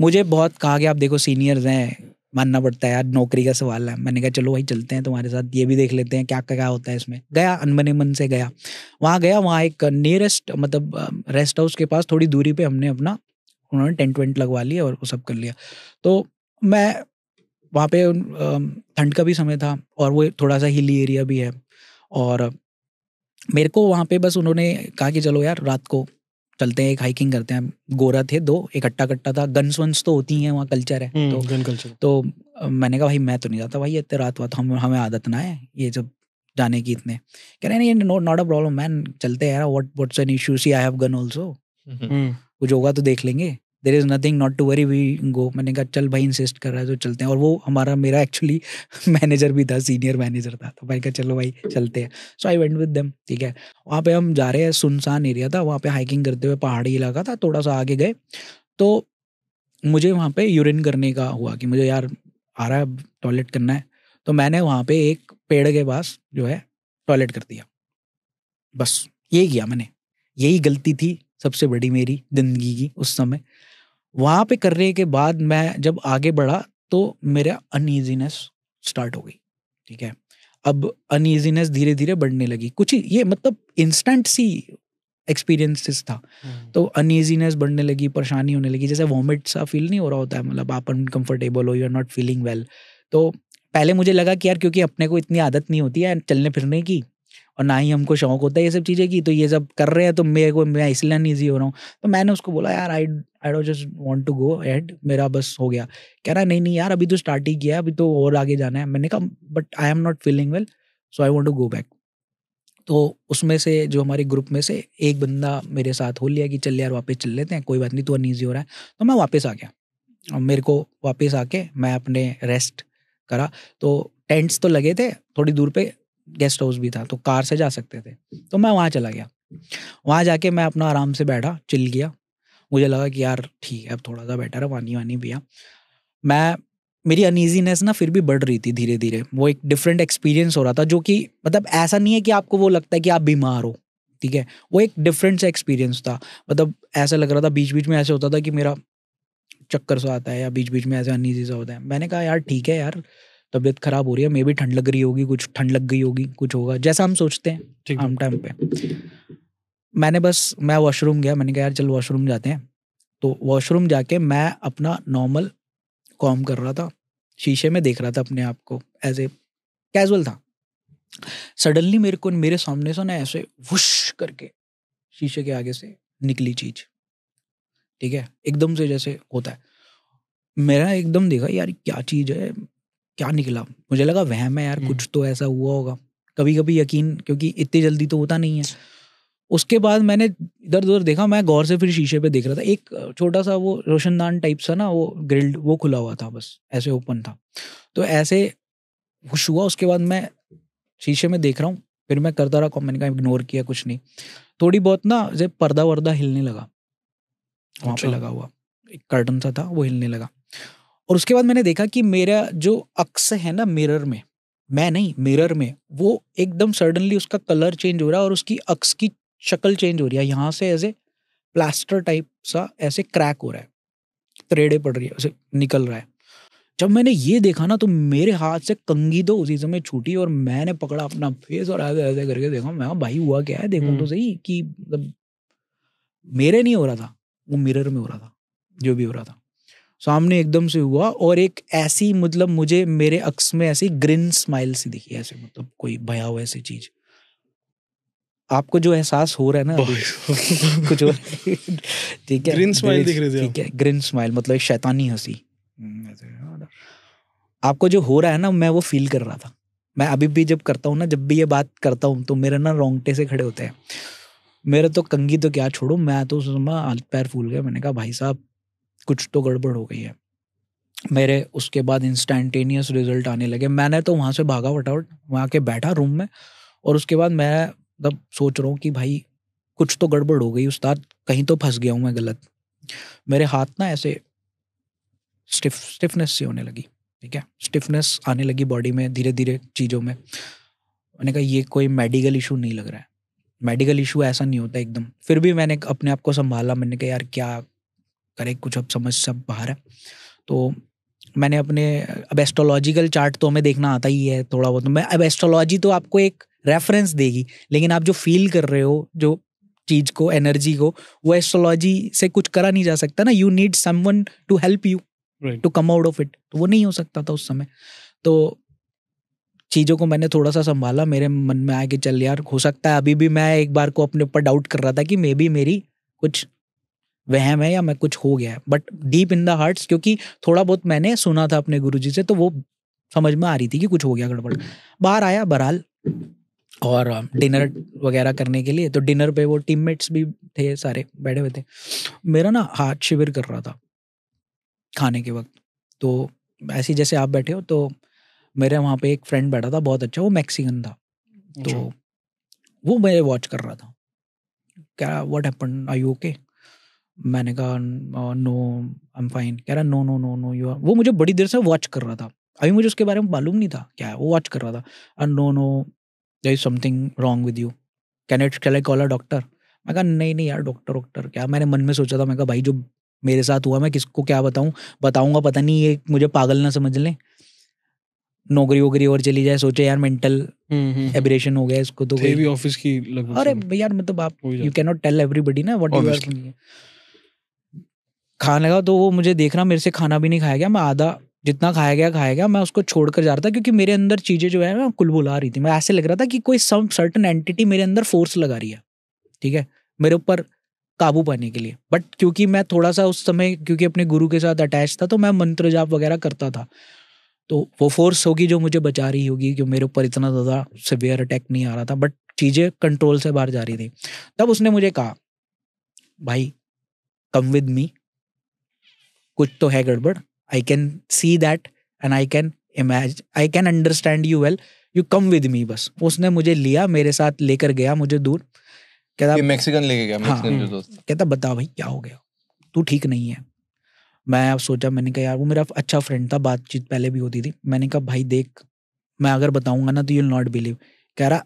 मुझे बहुत कहा गया आप देखो सीनियर्स हैं मानना पड़ता है यार नौकरी का सवाल है मैंने कहा चलो भाई चलते हैं तुम्हारे साथ ये भी देख लेते हैं क्या क्या होता है इसमें गया अनमने मन से गया वहाँ गया वहाँ एक नियरेस्ट मतलब रेस्ट हाउस के पास थोड़ी दूरी पे हमने अपना उन्होंने टेंट वेंट लगवा लिया और वो सब कर लिया तो मैं वहाँ पे ठंड का भी समय था और वो थोड़ा सा हिली एरिया भी है और मेरे को वहाँ पे बस उन्होंने कहा कि चलो यार रात को चलते हैं एक हाइकिंग करते हैं गोरा थे दो इकट्ठा कट्टा था गन्स वंस तो होती हैं वहाँ कल्चर है हम्म, तो गन कल्चर तो मैंने कहा भाई मैं तो नहीं जाता भाई इतने रात वात हम हमें आदत ना है ये जब जाने की इतने कह रहे हैं not not a problem man चलते हैं what what's an issue see I have gun also कुछ होगा तो देख लेंगे there is nothing not to worry we go मैंने कहा चल भाई इंसिस्ट कर रहा है तो चलते हैं और वो हमारा मेरा एक्चुअली मैनेजर भी था सीनियर मैनेजर था तो भाई कहा चलो भाई चलते हैं so I went with them ठीक है वहाँ पे हम जा रहे हैं सुनसान एरिया था वहाँ पे हाइकिंग करते हुए पहाड़ी इलाका था थोड़ा सा आगे गए तो मुझे वहाँ पे यूरिन करने का हुआ कि मुझे यार आ रहा है टॉयलेट करना है तो मैंने वहाँ पे एक पेड़ के पास जो है टॉयलेट कर दिया बस यही किया मैंने यही गलती थी सबसे बड़ी मेरी जिंदगी की उस समय वहाँ पे करने के बाद मैं जब आगे बढ़ा तो मेरा अनइजीनेस स्टार्ट हो गई ठीक है अब अनइजीनेस धीरे धीरे बढ़ने लगी कुछ ही ये मतलब इंस्टेंट सी एक्सपीरियंसेस था हम्म। तो अनइजीनेस बढ़ने लगी परेशानी होने लगी जैसे वॉमिट सा फील नहीं हो रहा होता है मतलब आप अनकंफर्टेबल हो you are not feeling well तो पहले मुझे लगा कि यार क्योंकि अपने को इतनी आदत नहीं होती है चलने फिरने की और ना ही हमको शौक होता है ये सब चीज़ें की तो ये सब कर रहे हैं तो मेरे को मैं इसलिए निजी हो रहा हूँ तो मैंने उसको बोला यार I I don't just want to go एड मेरा बस हो गया कह रहा नहीं नहीं यार अभी तो स्टार्ट ही किया है अभी तो और आगे जाना है मैंने कहा but I am not feeling well so I want to go back तो उसमें से जो हमारे ग्रुप में से एक बंदा मेरे साथ हो लिया कि चल यार वापस चल लेते हैं कोई बात नहीं तो अनईजी हो रहा है तो मैं वापस आ गया और मेरे को वापस आके मैं अपने रेस्ट करा तो टेंट्स तो लगे थे थोड़ी दूर पे गेस्ट हाउस भी था तो कार से जा सकते थे तो मैं वहाँ चला गया वहाँ जाके मैं अपना आराम से बैठा चिल गया मुझे लगा कि यार ठीक है अब थोड़ा सा बेटर है वानी वानी पिया मैं मेरी अनइजीनेस ना फिर भी बढ़ रही थी धीरे धीरे वो एक डिफरेंट एक्सपीरियंस हो रहा था जो कि मतलब ऐसा नहीं है कि आपको वो लगता है कि आप बीमार हो ठीक है वो एक डिफरेंट सा एक्सपीरियंस था मतलब ऐसा लग रहा था बीच बीच में ऐसे होता था कि मेरा चक्कर सा आता है या बीच बीच में ऐसे अनइजी सा होता है मैंने कहा यार ठीक है यार तबीयत खराब हो रही है मे भी ठंड लग रही होगी कुछ ठंड लग गई होगी कुछ होगा जैसा हम सोचते हैं आम टाइम पे मैंने बस मैं वॉशरूम गया मैंने कहा यार चल वॉशरूम जाते हैं तो वॉशरूम जाके मैं अपना नॉर्मल काम कर रहा था शीशे में देख रहा था अपने आप को एज ए कैजुअल था सडनली मेरे को मेरे सामने से ना ऐसे वुश करके शीशे के आगे से निकली चीज ठीक है एकदम से जैसे होता है मेरा एकदम देखा यार क्या चीज है क्या निकला मुझे लगा वहम है यार कुछ हम्म। तो ऐसा हुआ होगा कभी कभी यकीन क्योंकि इतनी जल्दी तो होता नहीं है अच्छा। उसके बाद मैंने इधर उधर देखा मैं गौर से फिर शीशे पे देख रहा था एक छोटा सा वो रोशनदान टाइप सा ना वो ग्रिल्ड वो खुला हुआ था बस ऐसे ओपन था तो ऐसे खुश हुआ उसके बाद मैं शीशे में देख रहा हूँ फिर मैं करता रहा मैंने कहा इग्नोर किया कुछ नहीं थोड़ी बहुत ना जैसे पर्दा वर्दा हिलने लगा वहाँ पे अच्छा। लगा हुआ एक कर्टन सा था वो हिलने लगा और उसके बाद मैंने देखा कि मेरा जो अक्स है ना मिरर में मैं नहीं मिरर में वो एकदम सडनली उसका कलर चेंज हो रहा है और उसकी अक्स की शक्ल चेंज हो रही है यहाँ से ऐसे प्लास्टर टाइप सा ऐसे क्रैक हो रहा है त्रेड़े पड़ रही है उसे निकल रहा है जब मैंने ये देखा ना तो मेरे हाथ से कंगी तो उसी समय छूटी और मैंने पकड़ा अपना फेस और ऐसे ऐसे करके देखा मैं भाई हुआ क्या है देखो तो हम्म। सही कि मतलब मेरे नहीं हो रहा था वो मिरर में हो रहा था जो भी हो रहा था सामने एकदम से हुआ और एक ऐसी मतलब मुझे मेरे अक्स में ऐसी ग्रिन स्माइल सी दिखी ऐसे मतलब कोई हुआ ऐसी चीज आपको जो एहसास हो रहा है ना कुछ ठीक है ग्रिन स्माइल दिख रही थी ठीक है ग्रिन स्माइल मतलब एक शैतानी हंसी आपको जो हो रहा है ना मैं वो फील कर रहा था मैं अभी भी जब करता हूँ ना जब भी ये बात करता हूँ तो मेरे ना रोंगटे से खड़े होते हैं मेरे तो कंगी तो क्या छोड़ो मैं तो उस समय हाथ पैर फूल गया मैंने कहा भाई साहब कुछ तो गड़बड़ हो गई है मेरे उसके बाद इंस्टेंटेनियस रिजल्ट आने लगे मैंने तो वहाँ से भागा वटावट वहाँ के बैठा रूम में और उसके बाद मैं मतलब सोच रहा हूँ कि भाई कुछ तो गड़बड़ हो गई उस्ताद कहीं तो फंस गया हूँ मैं गलत मेरे हाथ ना ऐसे स्टिफ स्टिफनेस से होने लगी ठीक है स्टिफनेस आने लगी बॉडी में धीरे धीरे चीज़ों में मैंने कहा ये कोई मेडिकल इशू नहीं लग रहा है मेडिकल इशू ऐसा नहीं होता एकदम फिर भी मैंने अपने आप को संभाला मैंने कहा यार क्या करें कुछ अब समझ सब बाहर है तो मैंने अपने अब एस्ट्रोलॉजिकल चार्ट तो हमें देखना आता ही है थोड़ा बहुत मैं अब एस्ट्रोलॉजी तो आपको एक रेफरेंस देगी लेकिन आप जो फील कर रहे हो जो चीज़ को एनर्जी को वो एस्ट्रोलॉजी से कुछ करा नहीं जा सकता ना you need someone to help you to come out of it तो वो नहीं हो सकता था उस समय तो चीज़ों को मैंने थोड़ा सा संभाला मेरे मन में आया कि चल यार हो सकता है अभी भी मैं एक बार को अपने ऊपर डाउट कर रहा था कि मे बी मेरी कुछ वहम है या मैं कुछ हो गया है but deep in the hearts क्योंकि थोड़ा बहुत मैंने सुना था अपने गुरु से तो वो समझ में आ रही थी कि कुछ हो गया गड़बड़ बाहर आया बहरहाल और डिनर वगैरह करने के लिए तो डिनर पे वो टीममेट्स भी थे सारे बैठे हुए थे मेरा ना हाथ शिविर कर रहा था खाने के वक्त तो ऐसे जैसे आप बैठे हो तो मेरे वहाँ पे एक फ्रेंड बैठा था बहुत अच्छा वो मैक्सिकन था तो अच्छा। वो मेरे वॉच कर रहा था क्या वट हैपन आई ओके मैंने कहा नो आई एम फाइन कह रहा no no no no you are वो मुझे बड़ी देर से वॉच कर रहा था अभी मुझे उसके बारे में मालूम नहीं था क्या है वो वॉच कर रहा था and no no there is something wrong with you can it call I call a doctor मैं कहा नहीं नहीं यार डॉक्टर डॉक्टर क्या मैंने मन में सोचा था मैं कहा भाई जो मेरे साथ हुआ मैं किसको क्या बताऊँ बताऊँगा पता नहीं ये मुझे पागल ना समझ लें नौकरी वोकरी और चली जाए सोचे यार मेंटल हम्म, एबरेशन हम्म, हम्म। हो गया इसको तो भी ऑफिस की अरे यार मतलब आप you can not tell everybody ना व्हाट यू आर खाने का तो वो मुझे देखना मेरे से खाना भी नहीं खाया गया मैं आधा जितना खाया गया खाया गया मैं उसको छोड़ कर जा रहा था क्योंकि मेरे अंदर चीज़ें जो है ना कुल बुला रही थी मैं ऐसे लग रहा था कि कोई सम सर्टन एंटिटी मेरे अंदर फोर्स लगा रही है ठीक है मेरे ऊपर काबू पाने के लिए बट क्योंकि मैं थोड़ा सा उस समय क्योंकि अपने गुरु के साथ अटैच था तो मैं मंत्र जाप वगैरह करता था तो वो फोर्स होगी जो मुझे बचा रही होगी कि मेरे ऊपर इतना ज़्यादा सिवियर अटैक नहीं आ रहा था बट चीज़ें कंट्रोल से बाहर जा रही थी तब उसने मुझे कहा भाई कम विद मी कुछ तो है गड़बड़ I can see that and I can image I can understand you well you come with me बस उसने मुझे लिया मेरे साथ लेकर गया मुझे दूर कहता मैक्सिकन लेके गया हाँ, हम्म। कहता बता भाई क्या हो गया तू ठीक नहीं है मैं अब सोचा मैंने कहा यार वो मेरा अच्छा फ्रेंड था बातचीत पहले भी होती थी मैंने कहा भाई देख मैं अगर बताऊंगा ना तो यू नॉट बिलीव कह रहा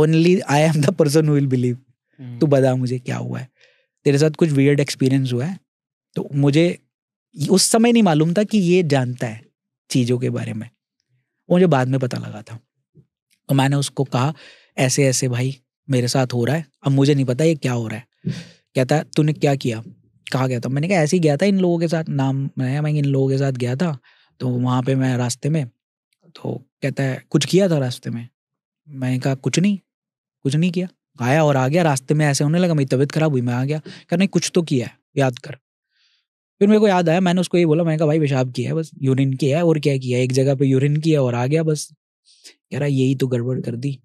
only I am the person will believe तू बता मुझे क्या हुआ है तेरे साथ कुछ वियर्ड एक्सपीरियंस हुआ है तो मुझे उस समय नहीं मालूम था कि ये जानता है चीज़ों के बारे में मुझे बाद में पता लगा था तो मैंने उसको कहा ऐसे ऐसे भाई मेरे साथ हो रहा है अब मुझे नहीं पता ये क्या हो रहा है कहता है तूने क्या किया कहा गया था मैंने कहा ऐसे ही गया था इन लोगों के साथ नाम मैं मैं इन लोगों के साथ गया था तो वहाँ पे मैं रास्ते में तो कहता है कुछ किया था रास्ते में मैंने कहा कुछ नहीं कुछ नहीं किया आया और आ गया रास्ते में ऐसे होने लगा मेरी तबीयत खराब हुई मैं आ गया कहा नहीं कुछ तो किया है याद कर फिर मेरे को याद आया मैंने उसको ये बोला मैंने कहा भाई पेशाब किया है बस यूरिन किया है और क्या किया एक जगह पे यूरिन किया और आ गया बस कह रहा यही तो गड़बड़ कर दी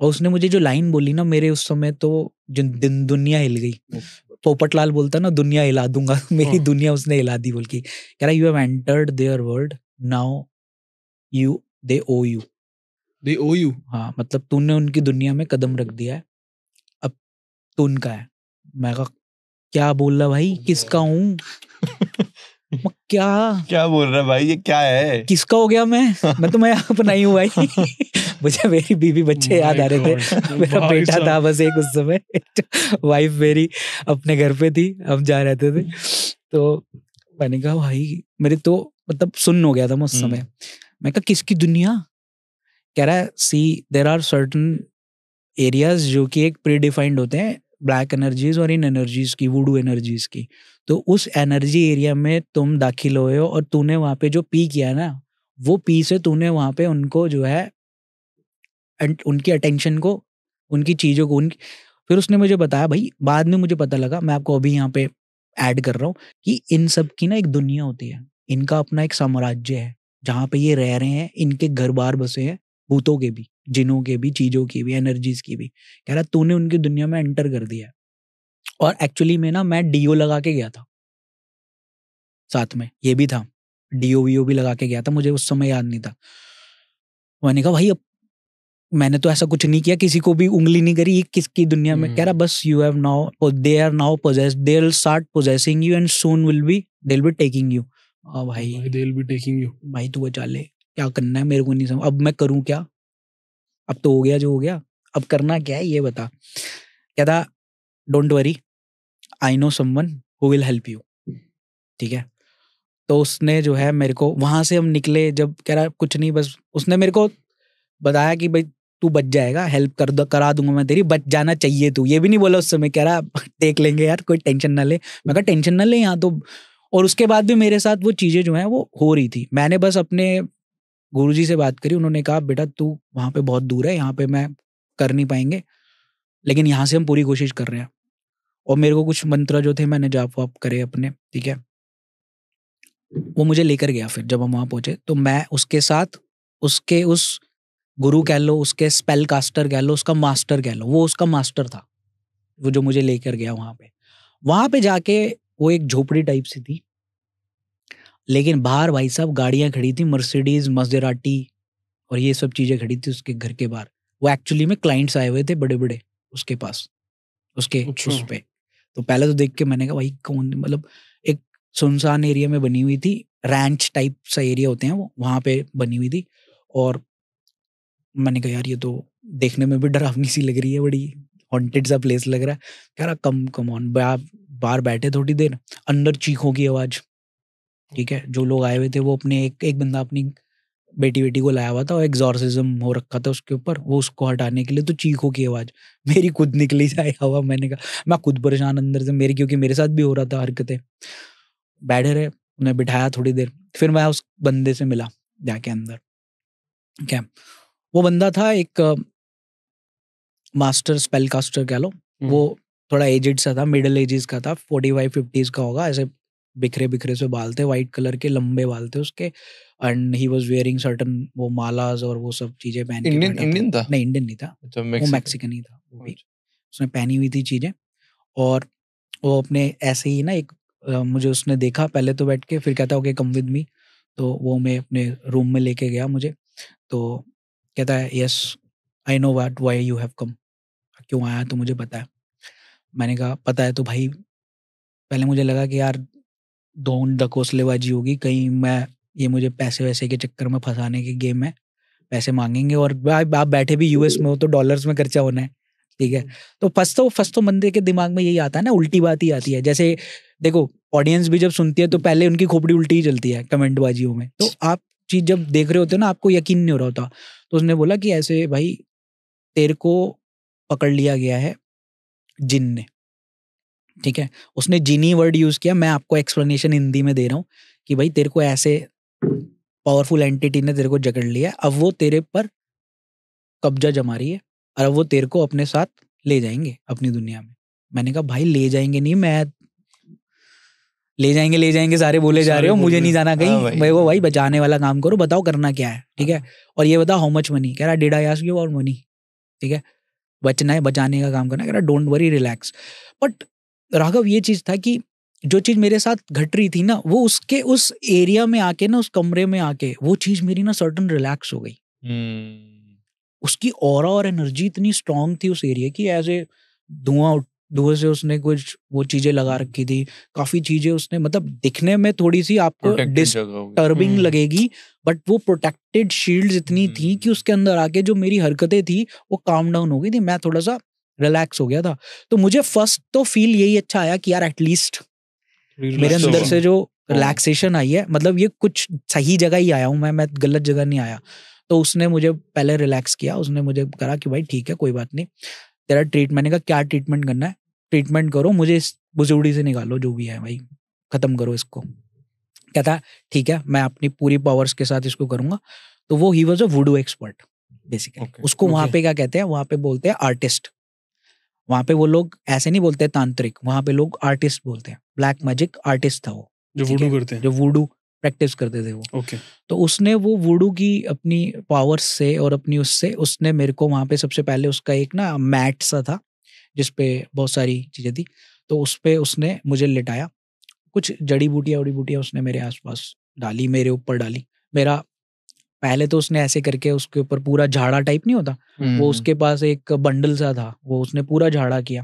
और उसने मुझे जो लाइन बोली ना मेरे उस समय तो दिन दुनिया हिल गई अच्छा। पोपटलाल बोलता ना दुनिया हिला दूंगा मेरी हाँ। दुनिया उसने हिला दी बोल के कह रहा you have entered their world now you they oh you they oh you हाँ मतलब तूने उनकी दुनिया में कदम रख दिया है अब तू उनका है मैं कहा क्या बोल रहा भाई किसका हूँ क्या क्या बोल रहा भाई ये क्या है किसका हो गया मैं मैं तो मैं अपना ही हूँ भाई मुझे मेरी बीवी बच्चे याद आ रहे थे मेरा बेटा था बस एक उस समय वाइफ मेरी अपने घर पे थी हम जा रहे थे हम्म। तो मैंने कहा भाई मेरे तो मतलब सुन हो गया था मैं उस समय हम्म। मैं कहा किसकी दुनिया कह रहा है see there are certain areas जो कि एक प्रीडिफाइंड होते हैं ब्लैक एनर्जीज और इन एनर्जीज की वुडू एनर्जीज की तो उस एनर्जी एरिया में तुम दाखिल हुए हो और तूने वहाँ पे जो पी किया ना वो पी से तूने वहाँ पे उनको जो है अं, उनकी अटेंशन को उनकी चीज़ों को उनकी फिर उसने मुझे बताया भाई बाद में मुझे पता लगा मैं आपको अभी यहाँ पे ऐड कर रहा हूँ कि इन सब की ना एक दुनिया होती है इनका अपना एक साम्राज्य है जहाँ पे ये रह रहे हैं इनके घर बार बसे हैं भूतों के भी जिनों के भी चीज़ों की भी एनर्जीज की भी कह रहा तूने उनकी दुनिया में एंटर कर दिया और एक्चुअली में ना मैं डीओ लगा के गया था साथ में ये भी था डीओ वीओ भी लगा के गया था मुझे उस समय याद नहीं था मैंने कहा भाई अब मैंने तो ऐसा कुछ नहीं किया किसी को भी उंगली नहीं करी किसकी दुनिया में कह रहा हम्म। बस you have now they are now possess they will start possessing you and soon will be they be taking you भाई दे बी टेकिंग यू भाई तू बचा ले क्या करना है मेरे को नहीं समझ अब मैं करूँ क्या अब तो हो गया जो हो गया अब करना क्या है ये बता कहता don't worry I know someone who will help you ठीक है तो उसने जो है मेरे को वहां से हम निकले जब कह रहा कुछ नहीं बस उसने मेरे को बताया कि भाई तू बच जाएगा हेल्प कर दो करा दूंगा मैं तेरी बच जाना चाहिए तू ये भी नहीं बोला उस समय कह रहा देख लेंगे यार कोई टेंशन ना ले मैं कहा टेंशन ना ले यहाँ तो और उसके बाद भी मेरे साथ वो चीज़ें जो हैं वो हो रही थी मैंने बस अपने जी से बात करी उन्होंने कहा बेटा तू वहाँ पे बहुत दूर है यहाँ पे मैं कर नहीं पाएंगे लेकिन यहाँ से हम पूरी कोशिश कर रहे हैं और मेरे को कुछ मंत्र जो थे मैंने जाप वाप करे अपने ठीक है वो मुझे लेकर गया फिर जब हम वहाँ पहुंचे तो मैं उसके साथ उसके उस गुरु कह लो उसके स्पेल कास्टर कह लो उसका मास्टर कह लो वो उसका मास्टर था वो जो मुझे लेकर गया वहाँ पे वहाँ पे जाके वो एक झोपड़ी टाइप सी थी लेकिन बाहर भाई साहब गाड़ियाँ खड़ी थी मर्सिडीज मजराटी और ये सब चीज़ें खड़ी थी उसके घर के बाहर वो एक्चुअली में क्लाइंट्स आए हुए थे बड़े बड़े उसके पास उसके अच्छा। उस पर तो पहले तो देख के मैंने कहा भाई कौन मतलब एक सुनसान एरिया में बनी हुई थी रैंच टाइप सा एरिया होते हैं वो वहाँ पे बनी हुई थी और मैंने कहा यार ये तो देखने में भी डरावनी सी लग रही है बड़ी हॉन्टेड सा प्लेस लग रहा है कह रहा कम कम ऑन आप बाहर बैठे थोड़ी देर अंदर चीखों की आवाज़ ठीक है जो लोग आए हुए थे वो अपने एक एक बंदा अपनी बेटी बेटी को लाया हुआ था और एग्जॉर्सिज्म हो रखा था उसके ऊपर वो उसको हटाने के लिए तो चीखों की आवाज़ मेरी खुद निकली जाए हवा मैंने कहा मैं खुद परेशान अंदर से मेरी क्योंकि मेरे साथ भी हो रहा था हरकतें बैठे रहे उन्हें बिठाया थोड़ी देर फिर मैं उस बंदे से मिला जाके अंदर क्या वो बंदा था एक मास्टर स्पेल कास्टर कह लो वो थोड़ा एजेड सा था मिडिल एजेस का था फोर्टी फाइव फिफ्टीज का होगा ऐसे बिखरे बिखरे से बाल थे वाइट कलर के लंबे बाल थे उसके and he was wearing certain वो मालाज और वो सब चीजें पहन इंडियन इंडियन था नहीं इंडियन नहीं था अच्छा, वो मैक्सिकन ही था वो भी अच्छा। उसने पहनी हुई थी चीजें और वो अपने ऐसे ही ना एक मुझे उसने देखा पहले तो बैठ के फिर कहता ओके कम विद मी तो वो मैं अपने रूम में लेके गया मुझे तो कहता है yes I know what why you have come क्यों आया तो मुझे पता है मैंने कहा पता है तो भाई पहले मुझे लगा कि यार धोन ढकोसलेबाजी होगी कहीं मैं ये मुझे पैसे वैसे के चक्कर में फंसाने की गेम है पैसे मांगेंगे और आप बैठे भी यूएस में हो तो डॉलर्स में खर्चा होना है ठीक है हम्म। तो फर्स्ट तो फर्स्ट तो बंदे के दिमाग में यही आता है ना उल्टी बात ही आती है जैसे देखो ऑडियंस भी जब सुनती है तो पहले उनकी खोपड़ी उल्टी ही चलती है कमेंट बाजियों में तो आप चीज जब देख रहे होते हो ना आपको यकीन नहीं हो रहा होता तो उसने बोला कि ऐसे भाई तेरे को पकड़ लिया गया है जिन ने ठीक है उसने जीनी वर्ड यूज किया मैं आपको एक्सप्लेनेशन हिंदी में दे रहा हूँ कि भाई तेरे को ऐसे पावरफुल एंटिटी ने तेरे को जकड़ लिया अब वो तेरे पर कब्जा जमा रही है और अब वो तेरे को अपने साथ ले जाएंगे अपनी दुनिया में मैंने कहा भाई ले जाएंगे नहीं मैं ले जाएंगे ले जाएंगे सारे बोले सारे जा रहे हो मुझे नहीं जाना कहीं हाँ भाई, भाई वो भाई बचाने वाला काम करो बताओ करना क्या है ठीक है हाँ। और ये बताओ हाउ मच मनी कह रहा डेड आई आस्क यू और मनी ठीक है बचना है बचाने का काम करना कह रहा don't worry relax but Raghav ये चीज था कि जो चीज मेरे साथ घट रही थी ना वो उसके उस एरिया में आके ना उस कमरे में आके वो चीज मेरी ना सर्टन रिलैक्स हो गई हम्म। उसकी और और एनर्जी इतनी स्ट्रांग थी उस एरिया की एज ए धुआं धुएं से उसने कुछ वो चीजें लगा हम्म। रखी थी काफी चीजें उसने मतलब दिखने में थोड़ी सी आपको डिस्टर्बिंग हम्म। लगेगी बट वो प्रोटेक्टेड शील्ड इतनी थी कि उसके अंदर आके जो मेरी हरकतें थी वो काम डाउन हो गई थी मैं थोड़ा सा रिलैक्स हो गया था तो मुझे फर्स्ट तो फील यही अच्छा आया कि यार एटलीस्ट मेरे अंदर से जो रिलैक्सेशन हाँ। आई है मतलब ये कुछ सही जगह ही आया हूँ मैं मैं गलत जगह नहीं आया तो उसने मुझे पहले रिलैक्स किया उसने मुझे करा कि भाई ठीक है कोई बात नहीं तेरा ट्रीटमेंट का क्या ट्रीटमेंट करना है ट्रीटमेंट करो मुझे इस बुजुर्गी से निकालो जो भी है भाई ख़त्म करो इसको कहता ठीक है मैं अपनी पूरी पावर्स के साथ इसको करूंगा तो वो he was a voodoo expert basically उसको okay. वहाँ पे क्या कहते हैं वहां पे बोलते हैं आर्टिस्ट वहाँ पे वो लोग ऐसे नहीं बोलते तांत्रिक वहाँ पे लोग आर्टिस्ट बोलते हैं ब्लैक मैजिक आर्टिस्ट था वो जो वुडू करते हैं जो वुडू प्रैक्टिस करते थे वो ओके okay. तो उसने वो वुडू की अपनी पावर्स से और अपनी उससे उसने मेरे को वहाँ पे सबसे पहले उसका एक ना मैट सा था जिसपे बहुत सारी चीज़ें थी तो उस पर उसने मुझे लिटाया कुछ जड़ी बूटियाँ उड़ी बूटियाँ उसने मेरे आसपास डाली मेरे ऊपर डाली मेरा पहले तो उसने ऐसे करके उसके ऊपर पूरा झाड़ा टाइप नहीं होता वो हम्म। उसके पास एक बंडल सा था वो उसने पूरा झाड़ा किया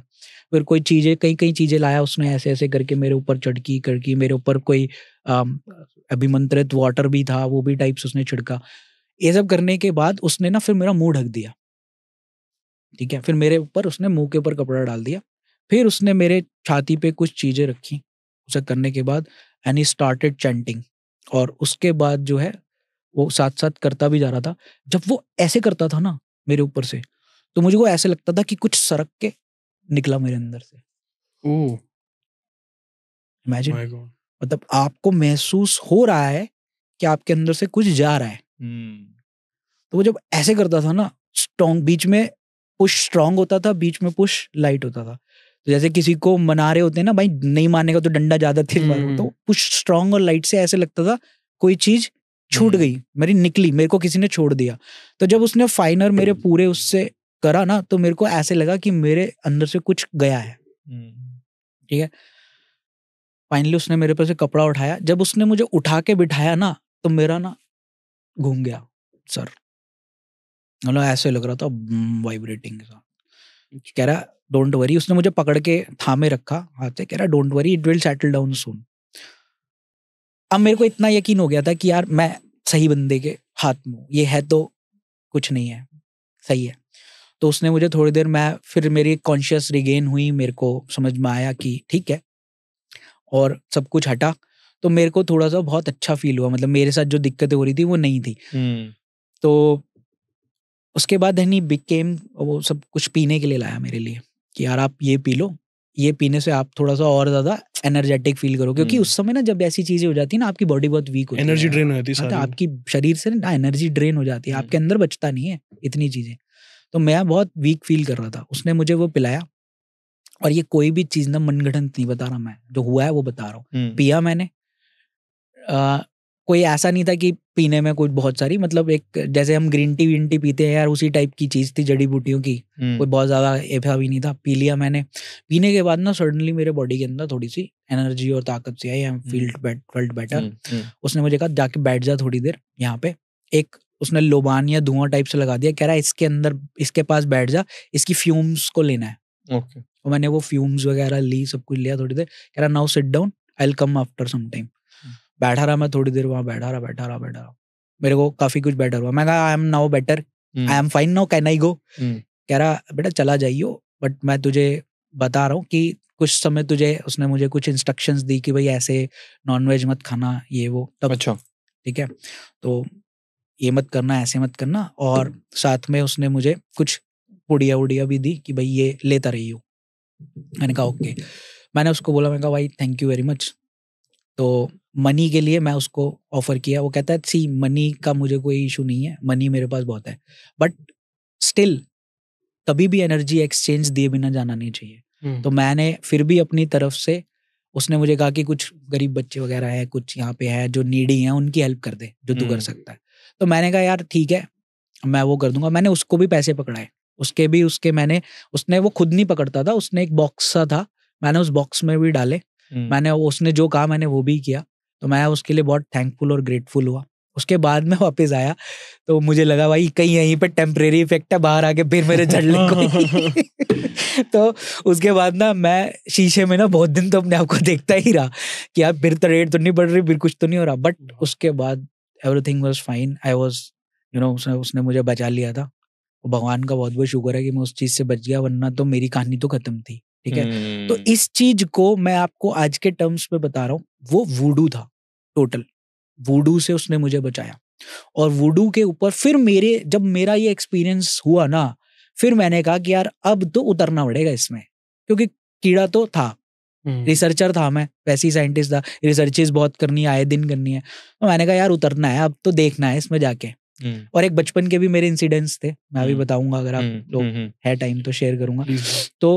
फिर कोई चीजें कई कई चीजें लाया उसने ऐसे ऐसे करके मेरे ऊपर चढ़की करकी मेरे ऊपर कोई अभिमंत्रित वाटर भी था वो भी टाइप्स उसने छिड़का ये सब करने के बाद उसने ना फिर मेरा मुंह ढक दिया ठीक है फिर मेरे ऊपर उसने मुंह के ऊपर कपड़ा डाल दिया फिर उसने मेरे छाती पे कुछ चीजें रखी उसे करने के बाद एंड ही स्टार्टेड चैंटिंग और उसके बाद जो है वो साथ साथ करता भी जा रहा था जब वो ऐसे करता था ना मेरे ऊपर से तो मुझे वो ऐसे लगता था कि कुछ सरक के निकला मेरे अंदर से इमेजिन मतलब आपको महसूस हो रहा है कि आपके अंदर से कुछ जा रहा है hmm. तो वो जब ऐसे करता था ना स्ट्रॉन्ग बीच में पुश स्ट्रांग होता था बीच में पुश लाइट होता था तो जैसे किसी को मना रहे होते हैं ना भाई नहीं मानेगा तो डंडा ज्यादा थी हम्म। तो पुश स्ट्रांग और लाइट से ऐसे लगता था कोई चीज छूट हम्म। गई मेरी निकली मेरे को किसी ने छोड़ दिया तो जब उसने फाइनर मेरे हम्म। पूरे उससे करा ना तो मेरे को ऐसे लगा कि मेरे अंदर से कुछ गया है हम्म। ठीक है फाइनली उसने मेरे पर से कपड़ा उठाया जब उसने मुझे उठा के बिठाया ना तो मेरा ना घूम गया सर मतलब ऐसे लग रहा था वाइब्रेटिंग सा कह रहा डोंट वरी उसने मुझे पकड़ के थामे रखा हाथ से कह रहा don't worry it will settle down सुन अब मेरे को इतना यकीन हो गया था कि यार मैं सही बंदे के हाथ में हूँ ये है तो कुछ नहीं है सही है तो उसने मुझे थोड़ी देर मैं फिर मेरी कॉन्शियस रिगेन हुई मेरे को समझ में आया कि ठीक है और सब कुछ हटा तो मेरे को थोड़ा सा बहुत अच्छा फील हुआ मतलब मेरे साथ जो दिक्कतें हो रही थी वो नहीं थी हम्म। तो उसके बाद है बिग केम वो सब कुछ पीने के लिए लाया मेरे लिए कि यार आप ये पी लो ये पीने से आप थोड़ा सा और ज्यादा एनर्जेटिक फील करो क्योंकि हम्म। उस समय ना जब ऐसी चीजें हो जाती है ना आपकी बॉडी बहुत वीक होती है एनर्जी ड्रेन हो जाती है मतलब आपकी शरीर से ना एनर्जी ड्रेन हो जाती है आपके हम्म। अंदर बचता नहीं है इतनी चीजें तो मैं बहुत वीक फील कर रहा था उसने मुझे वो पिलाया और ये कोई भी चीज ना मनगढ़ंत नहीं बता रहा मैं जो हुआ है वो बता रहा हूँ हम्म। पिया मैंने कोई ऐसा नहीं था कि पीने में कोई बहुत सारी मतलब एक जैसे हम ग्रीन टी वीन टी पीते हैं यार उसी टाइप की चीज़ थी जड़ी बूटियों की हम्म। कोई बहुत ज़्यादा ऐसा भी नहीं था पी लिया मैंने पीने के बाद ना सडनली मेरे बॉडी के अंदर थोड़ी सी एनर्जी और ताकत see I felt felt better उसने मुझे कहा जाके बैठ जा थोड़ी देर यहाँ पे एक उसने लोबान या धुआं टाइप से लगा दिया कह रहा है इसके अंदर इसके पास बैठ जा इसकी फ्यूम्स को लेना है ओके okay. तो मैंने वो फ्यूम्स वगैरह ली सब कुछ लिया थोड़ी देर कह रहा now sit down I will come after some time बैठा रहा मैं थोड़ी देर वहां बैठा रहा बैठा रहा बैठा रहा मेरे को काफी कुछ बेटर हुआ मैं कहा I am now better I am fine now can I go कह रहा बेटा चला जाइयो बट मैं तुझे बता रहा हूँ कि कुछ समय तुझे उसने मुझे कुछ इंस्ट्रक्शन दी कि भाई ऐसे नॉनवेज मत खाना ये वो तब अच्छा ठीक है तो ये मत करना ऐसे मत करना और साथ में उसने मुझे कुछ पुड़िया उड़िया भी दी कि भाई ये लेता रही हूँ मैंने कहा ओके मैंने उसको बोला मैं कहा भाई थैंक यू वेरी मच तो मनी के लिए मैं उसको ऑफर किया वो कहता है सी मनी का मुझे कोई इशू नहीं है मनी मेरे पास बहुत है बट स्टिल कभी भी एनर्जी एक्सचेंज दिए बिना जाना नहीं चाहिए हम्म। तो मैंने फिर भी अपनी तरफ से उसने मुझे कहा कि कुछ गरीब बच्चे वगैरह हैं कुछ यहाँ पे है जो नीडी हैं उनकी हेल्प कर दे जो तू कर हम्म। सकता है तो मैंने कहा यार ठीक है मैं वो कर दूंगा मैंने उसको भी पैसे पकड़ाए उसके भी उसके मैंने उसने वो खुद नहीं पकड़ता था उसने एक बॉक्स सा था मैंने उस बॉक्स में भी डाले हम्म। मैंने उसने जो कहा मैंने वो भी किया तो मैं उसके लिए बहुत थैंकफुल और ग्रेटफुल हुआ उसके बाद में वापस आया तो मुझे लगा भाई कहीं यहीं पे टेम्परेरी इफेक्ट है बाहर आके फिर मेरे झड़ने को तो उसके बाद ना मैं शीशे में ना बहुत दिन तो अपने आप को देखता ही रहा कि यार फिर तो रेट तो नहीं बढ़ रही फिर कुछ तो नहीं हो रहा बट उसके बाद everything was fine I was you know उसने उसने मुझे बचा लिया था भगवान का बहुत बहुत शुक्र है कि मैं उस चीज़ से बच गया वरना तो मेरी कहानी तो खत्म थी ठीक है तो हम्म। इस चीज को मैं आपको आज के टर्म्स में बता रहा हूँ वो वूडू था टोटल वूडू से उसने मुझे बचाया और वुडू के ऊपर फिर मेरे जब मेरा ये एक्सपीरियंस हुआ ना फिर मैंने कहा कि यार अब तो उतरना पड़ेगा इसमें क्योंकि कीड़ा तो था हम्म। रिसर्चर था मैं वैसे ही साइंटिस्ट था रिसर्चेस बहुत करनी है आए दिन करनी है तो मैंने कहा यार उतरना है अब तो देखना है इसमें जाके हम्म। और एक बचपन के भी मेरे इंसिडेंट्स थे मैं भी बताऊंगा अगर आप लोग है टाइम तो शेयर करूंगा तो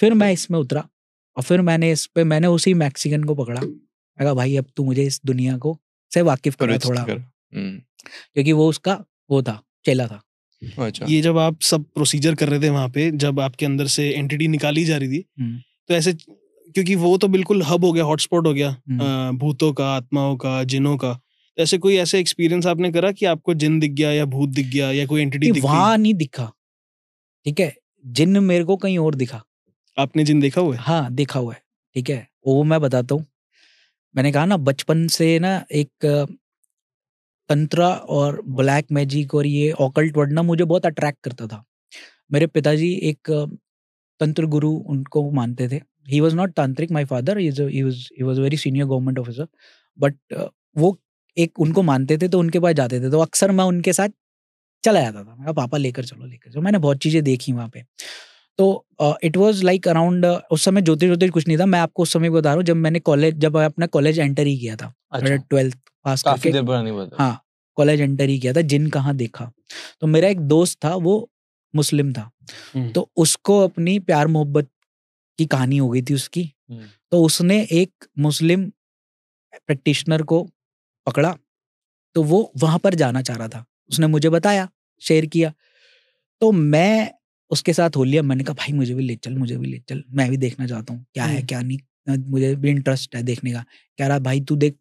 फिर मैं इसमें उतरा और फिर मैंने इस पे मैंने उसी मैक्सिकन को पकड़ा मैं कहा भाई अब तू मुझे इस दुनिया को से वाकिफ करो थोड़ा कर। क्योंकि वो उसका वो था चेला था अच्छा। ये जब आप सब प्रोसीजर कर रहे थे वहां पे जब आपके अंदर से एंटिटी निकाली जा रही थी तो ऐसे क्योंकि वो तो बिल्कुल हब हो गया हॉटस्पॉट हो गया भूतों का आत्माओं का जिनों का तो ऐसे कोई ऐसे एक्सपीरियंस आपने करा कि आपको जिन दिख गया या भूत दिख गया या कोई एंटिटी वहां नहीं दिखा ठीक है जिन मेरे को कहीं और दिखा आपने जिन देखा हुआ है हाँ देखा हुआ है ठीक है वो मैं बताता हूँ मैंने कहा ना बचपन से ना एक तंत्रा और ब्लैक मैजिक और ये ऑकल्ट वर्ड ना मुझे बहुत अट्रैक्ट करता था मेरे पिताजी एक तंत्र गुरु उनको मानते थे ही वॉज नॉट तांत्रिक my father is he was very senior government officer but वो एक उनको मानते थे तो उनके पास जाते थे तो अक्सर मैं उनके साथ चला जाता था मेरा पापा लेकर चलो लेकर चलो मैंने बहुत चीज़ें देखी वहाँ पे तो इट वॉज लाइक अराउंड उस समय ज्योतिष ज्योतिष कुछ नहीं था मैं आपको उस समय बता रहा हूँ जब मैंने कॉलेज जब अपना कॉलेज एंटर ही किया था ट्वेल्थ अच्छा। पास हाँ कॉलेज एंटर ही किया था जिन कहाँ देखा तो मेरा एक दोस्त था वो मुस्लिम था हम्म। तो उसको अपनी प्यार मोहब्बत की कहानी हो गई थी उसकी हम्म। तो उसने एक मुस्लिम प्रैक्टिशनर को पकड़ा तो वो वहां पर जाना चाह रहा था उसने मुझे बताया शेयर किया तो मैं उसके साथ हो लिया मैंने कहा भाई मुझे भी ले चल मुझे भी ले चल मैं भी देखना चाहता हूँ क्या है हम्म। क्या नहीं मुझे भी इंटरेस्ट है देखने का कह रहा भाई तू देख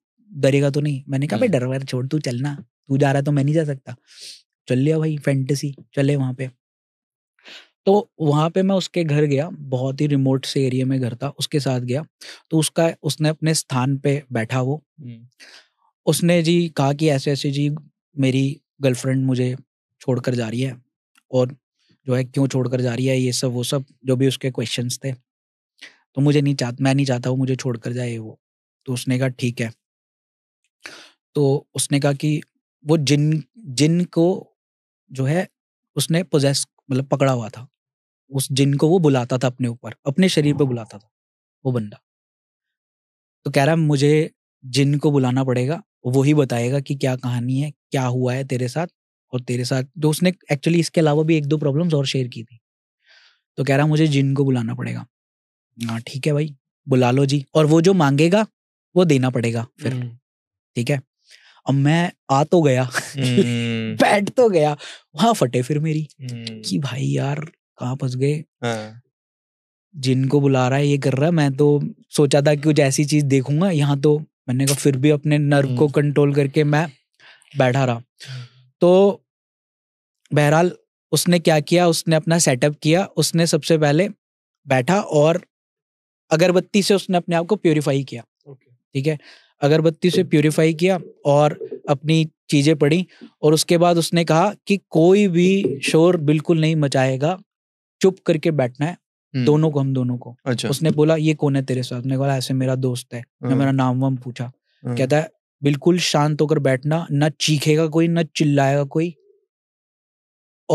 डरेगा तो नहीं मैंने कहा भाई हम्म। डर वर छोड़ तू चलना तू जा रहा है तो मैं नहीं जा सकता चल लिया भाई फैंटेसी चले वहाँ पे तो वहाँ पे मैं उसके घर गया बहुत ही रिमोट से एरिया में घर था उसके साथ गया तो उसका उसने अपने स्थान पे बैठा वो हम्म। उसने जी कहा कि ऐसे ऐसे जी मेरी गर्लफ्रेंड मुझे छोड़कर जा रही है और जो है क्यों छोड़कर जा रही है ये सब वो सब जो भी उसके क्वेश्चन थे तो मुझे नहीं चाह मैं नहीं चाहता वो मुझे छोड़ कर जाए वो तो उसने कहा ठीक है तो उसने कहा कि वो जिन जिन को जो है उसने पोजेस मतलब पकड़ा हुआ था उस जिन को वो बुलाता था अपने ऊपर अपने शरीर पे बुलाता था वो बंदा तो कह रहा मुझे जिन को बुलाना पड़ेगा वो ही बताएगा कि क्या कहानी है क्या हुआ है तेरे साथ और तेरे साथ दोस्त ने एक्चुअली इसके अलावा भी एक दो प्रॉब्लम्स और शेयर की थी तो कह रहा मुझे जिन को बुलाना पड़ेगा हाँ ठीक है भाई बुला लो जी और वो जो मांगेगा वो देना पड़ेगा फिर हम्म। ठीक है अब मैं आ तो गया हम्म। बैठ तो गया वहां फटे फिर मेरी हम्म। कि भाई यार कहाँ फंस गए हाँ। जिनको बुला रहा है ये कर रहा है मैं तो सोचा था कि कुछ ऐसी चीज देखूंगा यहाँ तो मैंने कहा फिर भी अपने नर्व को कंट्रोल करके मैं बैठा रहा तो बहरहाल उसने क्या किया उसने अपना सेटअप किया उसने सबसे पहले बैठा और अगरबत्ती से उसने अपने आप को प्योरीफाई किया ठीक है अगरबत्ती से प्योरीफाई किया और अपनी चीज़ें पढ़ी और उसके बाद उसने कहा कि कोई भी शोर बिल्कुल नहीं मचाएगा चुप करके बैठना है हम्म। दोनों को हम दोनों को अच्छा। उसने बोला ये कौन है तेरे साथ ने बोला ऐसे मेरा दोस्त है हाँ। मैं मेरा नाम वाम पूछा हाँ। कहता है बिल्कुल शांत होकर बैठना ना चीखेगा कोई ना चिल्लाएगा कोई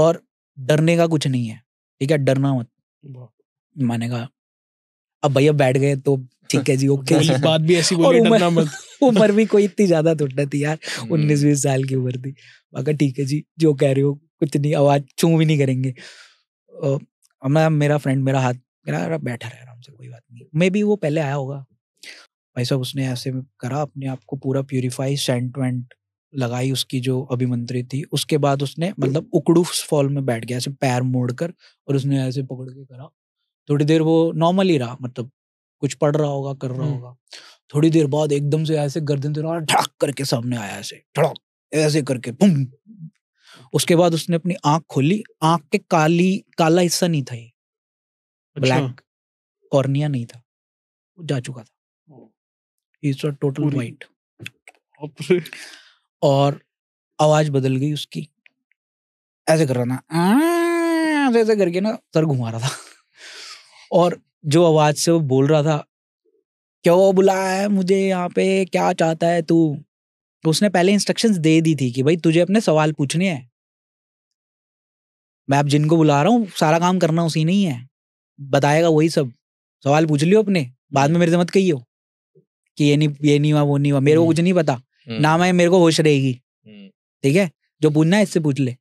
और डरने का कुछ नहीं है ठीक है डरना मत मानेगा कहा अब भैया बैठ गए तो ठीक है जी ओके बात भी ऐसी बोली डरना मत उम्र भी कोई इतनी ज्यादा थोड़ा थी यार हम्म। उन्नीस बीस साल की उम्र थी बाकी ठीक है जी जो कह रहे हो कुछ नहीं आवाज छू भी नहीं करेंगे मैं मेरा फ्रेंड मेरा हाथ मेरा बैठा रहा आराम से कोई बात नहीं मे बी वो पहले आया होगा भाई साहब उसने ऐसे करा अपने आप को पूरा प्यूरिफाई सेंट वेंट लगाई उसकी जो अभिमंत्री थी उसके बाद उसने मतलब उकड़ू फॉल में बैठ गया ऐसे पैर मोड़ कर और उसने ऐसे पकड़ के करा थोड़ी देर वो नॉर्मल ही रहा मतलब कुछ पढ़ रहा होगा कर रहा हम्म। होगा थोड़ी देर बाद एकदम से ऐसे गर्दन तो ढड़क करके सामने आया ऐसे ढड़क ऐसे करके पुम उसके बाद उसने अपनी आंख खोली आंख के काली काला हिस्सा नहीं था ये अच्छा। ब्लैक कॉर्निया नहीं था जा चुका था इज अ टोटल वाइट और आवाज बदल गई उसकी ऐसे कर रहा ना ऐसे ऐसे करके ना सर घुमा रहा था और जो आवाज से वो बोल रहा था क्यों बुलाया है मुझे यहाँ पे क्या चाहता है तू तो उसने पहले इंस्ट्रक्शंस दे दी थी कि भाई तुझे अपने सवाल पूछने हैं मैं आप जिनको बुला रहा हूँ सारा काम करना उसी नहीं है बताएगा वही सब सवाल पूछ लियो अपने बाद में मेरे से मत कहियो कि ये नहीं ये नहीं हुआ वो नहीं हुआ मेरे को हम्म। कुछ नहीं पता हम्म। ना मैं मेरे को होश रहेगी हम्म। ठीक है जो पूछना है इससे पूछ ले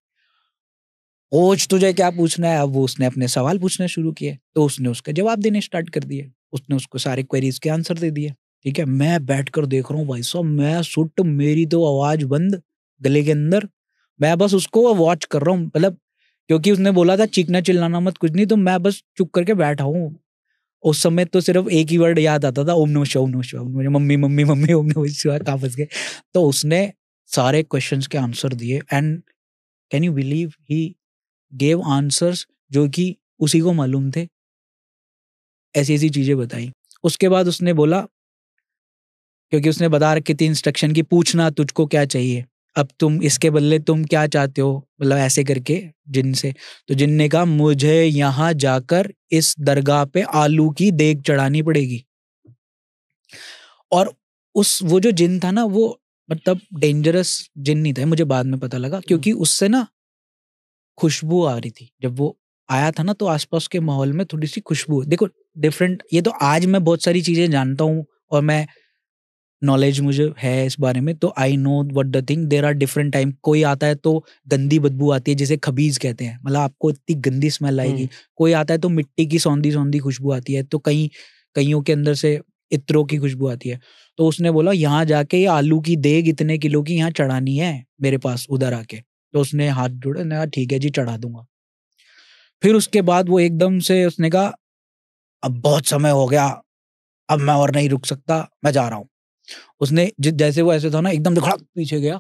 होश तुझे क्या पूछना है अब वो उसने अपने सवाल पूछना शुरू किए तो उसने उसका जवाब देने स्टार्ट कर दिए उसने उसको सारे क्वेरीज के आंसर दे दिए ठीक है मैं बैठ कर देख रहा हूँ भाई साहब मैं सुट मेरी तो आवाज बंद गले के अंदर मैं बस उसको वॉच कर रहा हूँ मतलब क्योंकि उसने बोला था चीखना चिल्लाना मत कुछ नहीं तो मैं बस चुप करके बैठा हूँ उस समय तो सिर्फ एक ही वर्ड याद आता था ओम नमः शिवाय ओम नमः शिवाय मुझे मम्मी मम्मी मम्मी ओम नमः शिवाय कहाँ फंस गए तो उसने सारे क्वेश्चन के आंसर दिए and can you believe he gave answers जो कि उसी को मालूम थे ऐसी ऐसी चीज़ें बताई उसके बाद उसने बोला क्योंकि उसने बता रखी थी इंस्ट्रक्शन की पूछना तुझको क्या चाहिए अब तुम इसके बदले तुम क्या चाहते हो मतलब ऐसे करके जिन से तो जिन ने कहा मुझे यहाँ जाकर इस दरगाह पे आलू की देख चढ़ानी पड़ेगी और उस वो जो जिन था ना वो मतलब डेंजरस जिन नहीं था मुझे बाद में पता लगा क्योंकि हम्म। उससे ना खुशबू आ रही थी जब वो आया था ना तो आसपास के माहौल में थोड़ी सी खुशबू देखो डिफरेंट ये तो आज मैं बहुत सारी चीजें जानता हूँ और मैं नॉलेज मुझे है इस बारे में तो I know what the thing there are different time कोई आता है तो गंदी बदबू आती है जिसे खबीज कहते हैं मतलब आपको इतनी गंदी स्मेल आएगी हम्म। कोई आता है तो मिट्टी की सौंधी सौंधी खुशबू आती है तो कहीं कईयों के अंदर से इत्रों की खुशबू आती है तो उसने बोला यहाँ जाके ये आलू की देग इतने किलो की यहाँ चढ़ानी है मेरे पास उधर आके तो उसने हाथ जोड़े ठीक है जी चढ़ा दूंगा फिर उसके बाद वो एकदम से उसने कहा अब बहुत समय हो गया अब मैं और नहीं रुक सकता मैं जा रहा हूँ उसने जैसे वो ऐसे था ना एकदम दिखा पीछे गया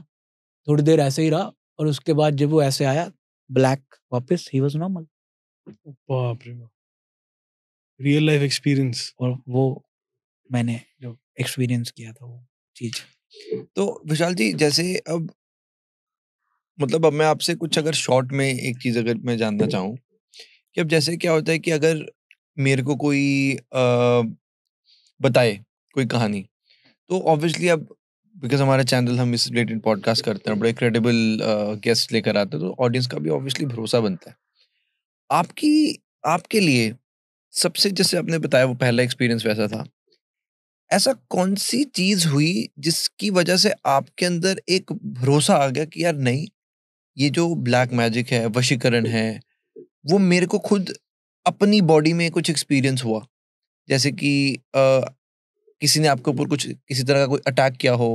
थोड़ी देर ऐसे ही रहा और उसके बाद जब वो ऐसे आया ब्लैक वापस ही वाज नॉर्मल बाप रे रियल लाइफ एक्सपीरियंस और वो मैंने जो एक्सपीरियंस किया था वो चीज तो विशाल जी जैसे अब मतलब अब मैं आपसे कुछ अगर शॉर्ट में एक चीज अगर मैं जानना चाहूँ कि अब जैसे क्या होता है कि अगर मेरे को कोई आ, बताए कोई कहानी तो ऑब्वियसली अब बिकॉज हमारे चैनल हम इस रिलेटेड पॉडकास्ट करते हैं बड़े क्रेडिबल गेस्ट लेकर आते हैं तो ऑडियंस का भी ऑब्वियसली भरोसा बनता है आपकी आपके लिए सबसे जैसे आपने बताया वो पहला एक्सपीरियंस वैसा था ऐसा कौन सी चीज हुई जिसकी वजह से आपके अंदर एक भरोसा आ गया कि यार नहीं ये जो ब्लैक मैजिक है वशीकरण है वो मेरे को खुद अपनी बॉडी में कुछ एक्सपीरियंस हुआ जैसे कि किसी ने आपके ऊपर कुछ किसी तरह का कोई अटैक किया हो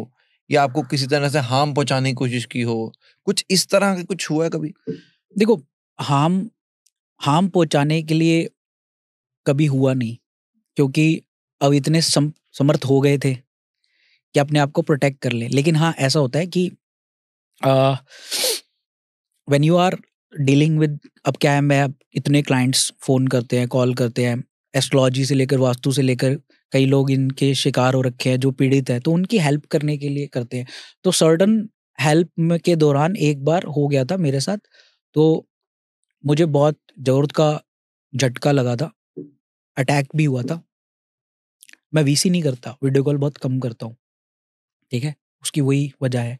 या आपको किसी तरह से हार्म पहुंचाने की कोशिश की हो कुछ इस तरह का कुछ हुआ है कभी देखो हार्म हार्म पहुंचाने के लिए कभी हुआ नहीं क्योंकि अब इतने सम, समर्थ हो गए थे कि अपने आप को प्रोटेक्ट कर ले लेकिन हाँ ऐसा होता है कि when you are dealing with अब क्या है मैं अब इतने क्लाइंट्स फ़ोन करते हैं कॉल करते हैं एस्ट्रोलॉजी से लेकर वास्तु से लेकर कई लोग इनके शिकार हो रखे हैं जो पीड़ित हैं तो उनकी हेल्प करने के लिए करते हैं तो सर्टन हेल्प के दौरान एक बार हो गया था मेरे साथ तो मुझे बहुत ज़रूरत का झटका लगा था अटैक भी हुआ था मैं वीसी नहीं करता वीडियो कॉल बहुत कम करता हूँ ठीक है उसकी वही वजह है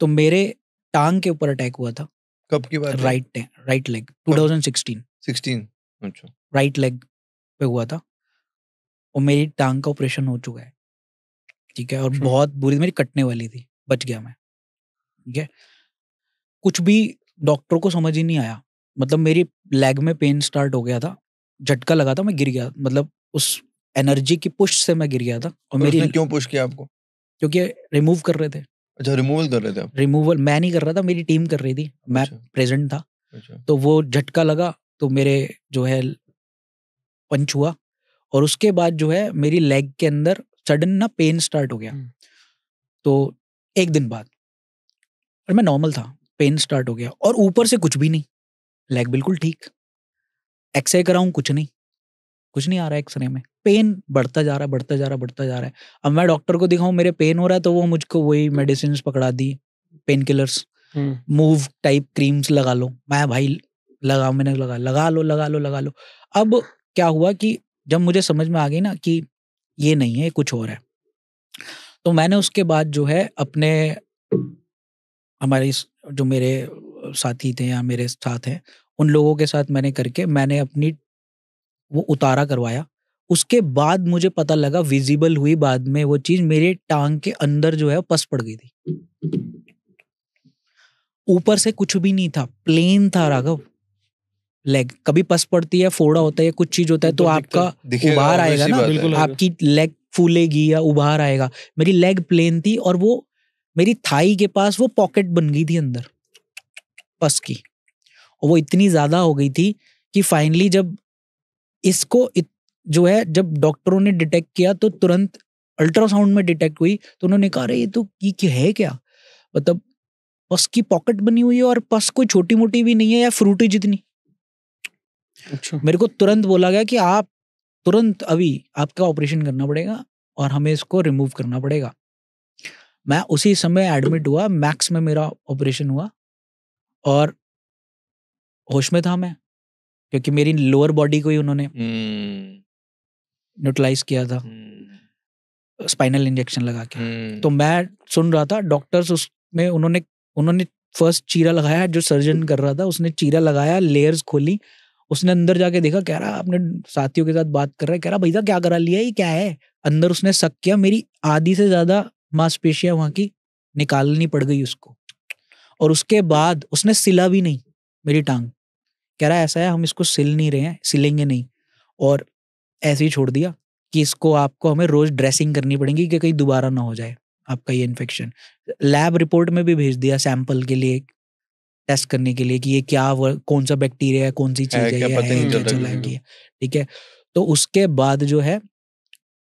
तो मेरे टांग के ऊपर अटैक हुआ था कब की बात right right leg two thousand sixteen sixteen अच्छा राइट लेग पे हुआ था और मेरी टांग का ऑपरेशन हो चुका है ठीक है और अच्छा। बहुत बुरी मेरी कटने वाली थी बच गया मैं ठीक है कुछ भी डॉक्टर को समझ ही नहीं आया मतलब मेरी लेग में पेन स्टार्ट हो गया था झटका लगा था मैं गिर गया मतलब उस एनर्जी की पुश से मैं गिर गया था और मेरी क्यों पुश किया आपको क्योंकि रिमूव कर रहे थे अच्छा रिमूवल कर रहे थे आप रिमूवल मैं नहीं कर रहा था मेरी टीम कर रही थी मैं अच्छा। प्रेजेंट था अच्छा। तो वो झटका लगा तो मेरे जो है पंच हुआ और उसके बाद जो है मेरी लेग के अंदर सडन ना पेन स्टार्ट हो गया हम्म। तो एक दिन बाद और मैं नॉर्मल था पेन स्टार्ट हो गया और ऊपर से कुछ भी नहीं लेग बिल्कुल ठीक एक्सरे कराऊं कुछ नहीं कुछ नहीं आ रहा है एक्सरे में पेन बढ़ता जा रहा है बढ़ता जा रहा है बढ़ता जा रहा है अब मैं डॉक्टर को दिखाऊं मेरे पेन हो रहा है तो वो मुझको वही मेडिसिन पकड़ा दी painkillers move type creams लगा लो मैं भाई लगा मैंने लगा लगा लो लगा लो लगा लो अब क्या हुआ कि जब मुझे समझ में आ गई ना कि ये नहीं है कुछ और है तो मैंने उसके बाद जो है अपने हमारे जो मेरे साथी थे या मेरे साथ हैं उन लोगों के साथ मैंने करके मैंने अपनी वो उतारा करवाया उसके बाद मुझे पता लगा विजिबल हुई बाद में वो चीज मेरे टांग के अंदर जो है पस पड़ गई थी ऊपर से कुछ भी नहीं था प्लेन था राघव लेग कभी पस पड़ती है फोड़ा होता है कुछ चीज होता है तो, तो आपका उभार आएगा ना आपकी लेग फूलेगी या उभार आएगा मेरी लेग प्लेन थी और वो मेरी थाई के पास वो पॉकेट बन गई थी अंदर पस की और वो इतनी ज्यादा हो गई थी कि फाइनली जब इसको इत, जो है जब डॉक्टरों ने डिटेक्ट किया तो तुरंत अल्ट्रासाउंड में डिटेक्ट हुई तो उन्होंने कहा अरे ये तो ये क्या है क्या मतलब पस की पॉकेट बनी हुई है और पस कोई छोटी मोटी भी नहीं है या फ्रूटी जितनी अच्छा मेरे को तुरंत बोला गया कि आप तुरंत अभी आपका ऑपरेशन करना पड़ेगा और हमें इसको रिमूव करना पड़ेगा मैं उसी समय एडमिट हुआ मैक्स में मेरा ऑपरेशन हुआ और होश में था मैं क्योंकि मेरी लोअर बॉडी को ही उन्होंने हम्म। न्यूट्रलाइज किया था हम्म। स्पाइनल इंजेक्शन लगा के हम्म। तो मैं सुन रहा था डॉक्टर्स उसमें उन्होंने उन्होंने फर्स्ट चीरा लगाया जो सर्जन कर रहा था उसने चीरा लगाया लेयर्स खोली उसने अंदर जाके देखा कह रहा अपने साथियों के साथ बात कर रहा है कह रहा भैया क्या करा लिया ये क्या है अंदर उसने शक किया मेरी आधी से ज्यादा मांसपेशियां वहां की निकालनी पड़ गई उसको और उसके बाद उसने सिला भी नहीं मेरी टांग कह रहा ऐसा है हम इसको सिल नहीं रहे हैं सिलेंगे नहीं और ऐसे ही छोड़ दिया कि इसको आपको हमें रोज ड्रेसिंग करनी पड़ेगी कि कहीं दोबारा ना हो जाए आपका ये इन्फेक्शन लैब रिपोर्ट में भी भेज दिया सैंपल के लिए टेस्ट करने के लिए कि ये क्या कौन सा बैक्टीरिया है कौन सी चीज है, है ठीक है तो उसके बाद जो है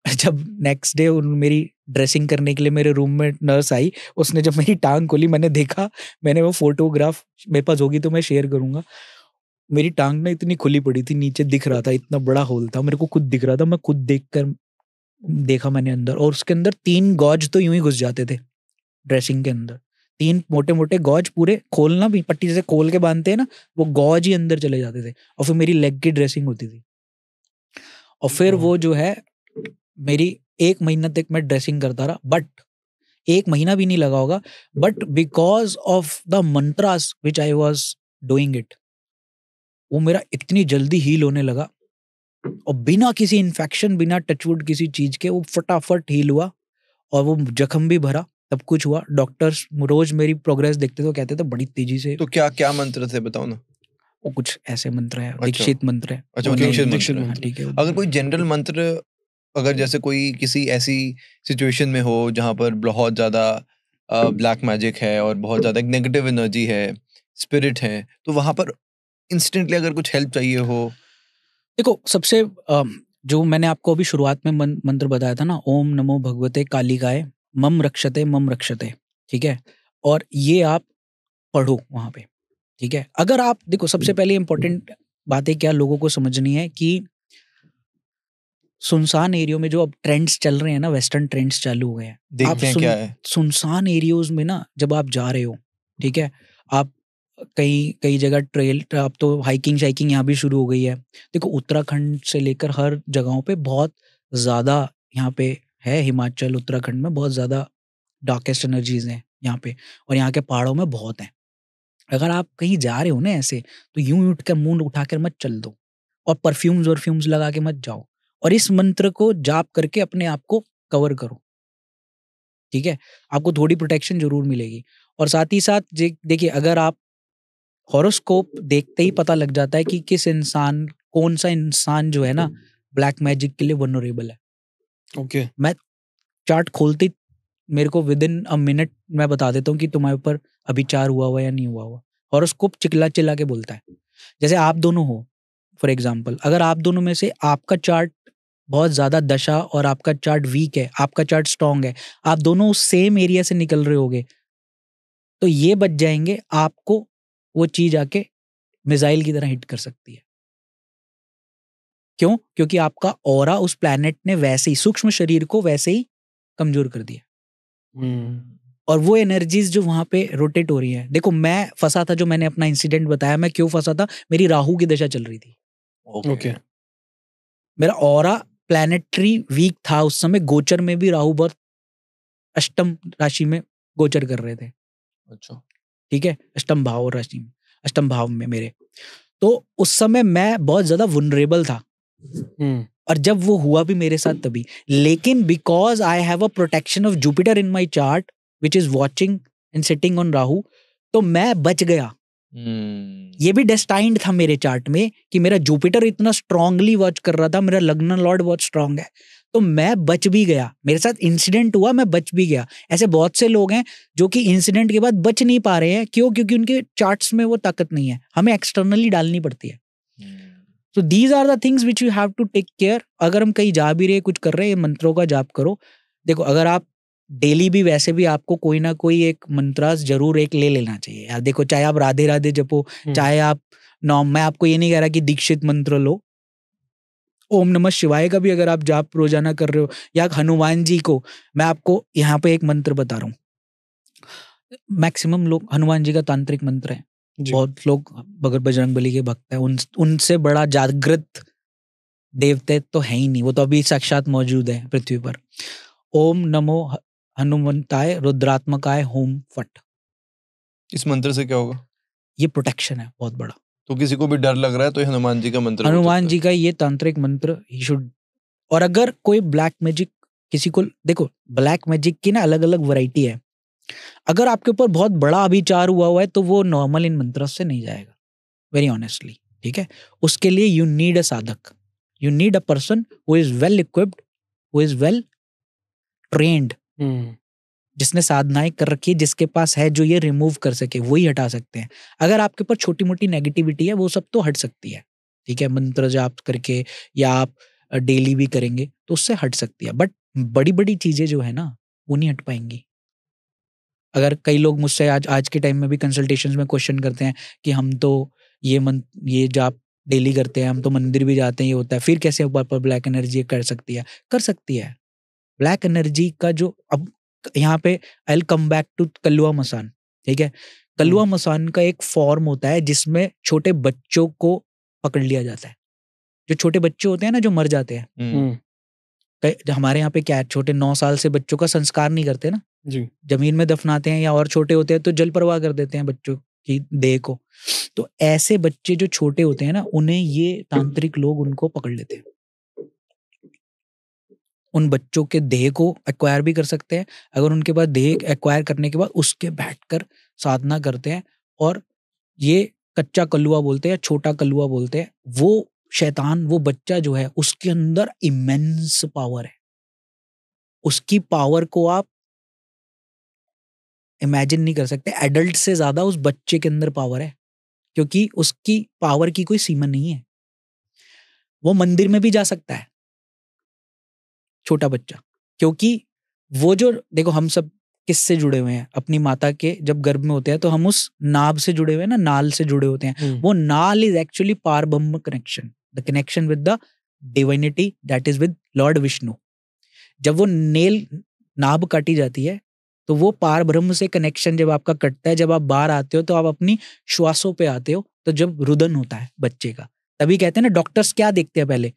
जब नेक्स्ट डे मेरी ड्रेसिंग करने के लिए मेरे रूम में नर्स आई उसने जब मेरी टांग खोली मैंने देखा मैंने वो फोटोग्राफ मेरे पास होगी तो मैं शेयर करूंगा मेरी टांग ना इतनी खुली पड़ी थी नीचे दिख रहा था इतना बड़ा होल था मेरे को खुद दिख रहा था मैं खुद देख कर देखा मैंने अंदर और उसके अंदर तीन गॉज तो यूं ही घुस जाते थे ड्रेसिंग के अंदर तीन मोटे मोटे गौज पूरे खोलना भी पट्टी जैसे खोल के बांधते हैं ना वो गौज ही अंदर चले जाते थे और फिर मेरी लेग की ड्रेसिंग होती थी और फिर वो जो है मेरी एक महीना तक मैं ड्रेसिंग करता रहा बट एक महीना भी नहीं लगा होगा but because of the mantras which I was doing it वो मेरा इतनी जल्दी हील होने लगा और बिना किसी इन्फेक्शन बिना टचवुड किसी चीज के वो फटाफट हील हुआ और वो जख्म भी भरा सब कुछ हुआ डॉक्टर्स रोज मेरी प्रोग्रेस देखते थे तो कहते थे बड़ी तेजी से तो क्या क्या मंत्र थे बताओ ना वो कुछ ऐसे मंत्र है अच्छा, दीक्षित मंत्र है अच्छा दीक्षित मंत्र, ठीक है अगर कोई जनरल मंत्र अगर जैसे कोई किसी ऐसी सिचुएशन में हो जहाँ पर बहुत ज़्यादा ब्लैक मैजिक है और बहुत ज़्यादा एक नेगेटिव एनर्जी है स्पिरिट है तो वहाँ पर इंस्टेंटली अगर कुछ हेल्प चाहिए हो देखो सबसे जो मैंने आपको अभी शुरुआत में मंत्र बताया था ना ओम नमो भगवते काली गाय मम रक्षते मम रक्षते ठीक है और ये आप पढ़ो वहाँ पे ठीक है अगर आप देखो सबसे पहले इंपॉर्टेंट बातें क्या लोगों को समझनी है कि सुनसान एरियो में जो अब ट्रेंड्स चल रहे हैं ना वेस्टर्न ट्रेंड्स चालू हो गए हैं आप सुन, क्या है सुनसान एरियोज में ना जब आप जा रहे हो ठीक है आप कई कई जगह ट्रेल आप तो हाइकिंग शाइकिंग यहाँ भी शुरू हो गई है देखो उत्तराखंड से लेकर हर जगहों पे बहुत ज़्यादा यहाँ पे है हिमाचल उत्तराखंड में बहुत ज़्यादा डार्केस्ट एनर्जीज हैं यहाँ पे और यहाँ के पहाड़ों में बहुत हैं अगर आप कहीं जा रहे हो ना ऐसे तो यूं उठ कर मुंह उठा कर मत चल दो और परफ्यूम्स वर्फ्यूम्स लगा के मत जाओ और इस मंत्र को जाप करके अपने आप को कवर करो ठीक है आपको थोड़ी प्रोटेक्शन जरूर मिलेगी और साथ ही साथ देखिए अगर आप हॉरोस्कोप देखते ही पता लग जाता है कि किस इंसान कौन सा इंसान जो है ना ब्लैक मैजिक के लिए वनरेबल है ओके okay. मैं चार्ट खोलती मेरे को विद इन अ मिनट मैं बता देता हूँ कि तुम्हारे ऊपर अभी चार हुआ हुआ या नहीं हुआ हुआ और उसको चिल्ला चिल्ला के बोलता है जैसे आप दोनों हो फॉर एग्जाम्पल अगर आप दोनों में से आपका चार्ट बहुत ज़्यादा दशा और आपका चार्ट वीक है आपका चार्ट स्ट्रांग है आप दोनों उस सेम एरिया से निकल रहे होगे तो ये बच जाएंगे आपको वो चीज़ आके मिसाइल की तरह हिट कर सकती है क्यों क्योंकि आपका और उस प्लानट ने वैसे ही सूक्ष्म शरीर को वैसे ही कमजोर कर दिया हम्म। और वो एनर्जीज जो वहां पे रोटेट हो रही है देखो मैं फंसा था जो मैंने अपना इंसिडेंट बताया मैं क्यों फंसा था मेरी राहु की दशा चल रही थी ओके okay. मेरा और प्लानिटरी वीक था उस समय गोचर में भी राहु बहुत अष्टम राशि में गोचर कर रहे थे अच्छा ठीक है अष्टम भाव राशि में अष्टम भाव में मेरे तो उस समय मैं बहुत ज्यादा वनरेबल था Hmm. और जब वो हुआ भी मेरे साथ तभी लेकिन because I have a protection of Jupiter in my chart which is watching and sitting on Rahu तो मैं बच गया hmm. ये भी डेस्टाइंड था मेरे चार्ट में कि मेरा जुपिटर इतना स्ट्रांगली वॉच कर रहा था मेरा लग्न लॉर्ड बहुत स्ट्रांग है तो मैं बच भी गया मेरे साथ इंसिडेंट हुआ मैं बच भी गया ऐसे बहुत से लोग हैं जो कि इंसिडेंट के बाद बच नहीं पा रहे हैं क्यों क्योंकि उनके चार्ट्स में वो ताकत नहीं है हमें एक्सटर्नली डालनी पड़ती है so these are the things which you have to take care अगर हम कहीं जा भी रहे कुछ कर रहे हैं मंत्रों का जाप करो देखो अगर आप डेली भी वैसे भी आपको कोई ना कोई एक मंत्रास जरूर एक ले लेना चाहिए यार देखो चाहे आप राधे राधे जपो हम्म। चाहे आप नौ मैं आपको ये नहीं कह रहा कि दीक्षित मंत्र लो ओम नमः शिवाय का भी अगर आप जाप रोजाना कर रहे हो या हनुमान जी को मैं आपको यहाँ पे एक मंत्र बता रहा हूँ मैक्सिमम लोग हनुमान जी का तांत्रिक मंत्र है बहुत लोग भगत बजरंग बली के भक्त हैं उन उनसे बड़ा जागृत देवते तो है ही नहीं वो तो अभी साक्षात मौजूद है पृथ्वी पर ओम नमो हनुमंताय रुद्रात्मकाय होम फट इस मंत्र से क्या होगा ये प्रोटेक्शन है बहुत बड़ा तो किसी को भी डर लग रहा है तो हनुमान जी का मंत्र हनुमान जी का ये तांत्रिक मंत्र ही शुड और अगर कोई ब्लैक मैजिक किसी को देखो ब्लैक मैजिक की ना अलग अलग वैरायटी है अगर आपके ऊपर बहुत बड़ा अभिचार हुआ हुआ है तो वो नॉर्मल इन मंत्र से नहीं जाएगा वेरी ऑनेस्टली ठीक है उसके लिए you need a sadhak you need a person who is well equipped who is well trained जिसने साधनाएं कर रखी है जिसके पास है जो ये रिमूव कर सके वही हटा सकते हैं अगर आपके ऊपर छोटी मोटी नेगेटिविटी है वो सब तो हट सकती है ठीक है मंत्र जाप करके या आप डेली भी करेंगे तो उससे हट सकती है बट बड़ी बड़ी चीजें जो है ना वो नहीं हट पाएंगी अगर कई लोग मुझसे आज आज के टाइम में भी कंसल्टेशन में क्वेश्चन करते हैं कि हम तो ये मन ये जाप डेली करते हैं हम तो मंदिर भी जाते हैं ये होता है फिर कैसे पर ब्लैक एनर्जी कर सकती है कर सकती है ब्लैक एनर्जी का जो अब यहाँ पे आई कम बैक टू कल्लुआ मसान ठीक है कलुआ मसान हम्म। का एक फॉर्म होता है जिसमें छोटे बच्चों को पकड़ लिया जाता है जो छोटे बच्चे होते हैं ना जो मर जाते हैं हम्म। हम्म। हमारे यहाँ पे क्या है छोटे नौ साल से बच्चों का संस्कार नहीं करते ना जी जमीन में दफनाते हैं या और छोटे होते हैं तो जल प्रवाह कर देते हैं बच्चों की देह को तो ऐसे बच्चे जो छोटे होते हैं ना उन्हें ये तांत्रिक लोग उनको पकड़ लेते हैं उन बच्चों के देह को एक्वायर भी कर सकते हैं अगर उनके पास देह एक्वायर करने के बाद उसके बैठकर साधना करते हैं और ये कच्चा कल्लुआ बोलते हैं छोटा कल्लुआ बोलते हैं वो शैतान वो बच्चा जो है उसके अंदर इमेंस पावर है उसकी पावर को आप इमेजिन नहीं कर सकते एडल्ट से ज्यादा उस बच्चे के अंदर पावर है क्योंकि उसकी पावर की कोई सीमा नहीं है वो मंदिर में भी जा सकता है छोटा बच्चा क्योंकि वो जो देखो हम सब किससे जुड़े हुए हैं अपनी माता के जब गर्भ में होते हैं तो हम उस नाभ से जुड़े हुए हैं ना नाल से जुड़े होते हैं हम्म। वो naal is actually par connection the connection with the divinity that is with Lord Vishnu जब वो नेल नाभ काटी जाती है तो वो पार ब्रह्म से कनेक्शन जब आपका कटता है जब आप बाहर आते हो तो आप अपनी श्वासों पे आते हो तो जब रुदन होता है बच्चे का तभी कहते हैं ना डॉक्टर्स क्या देखते हैं पहले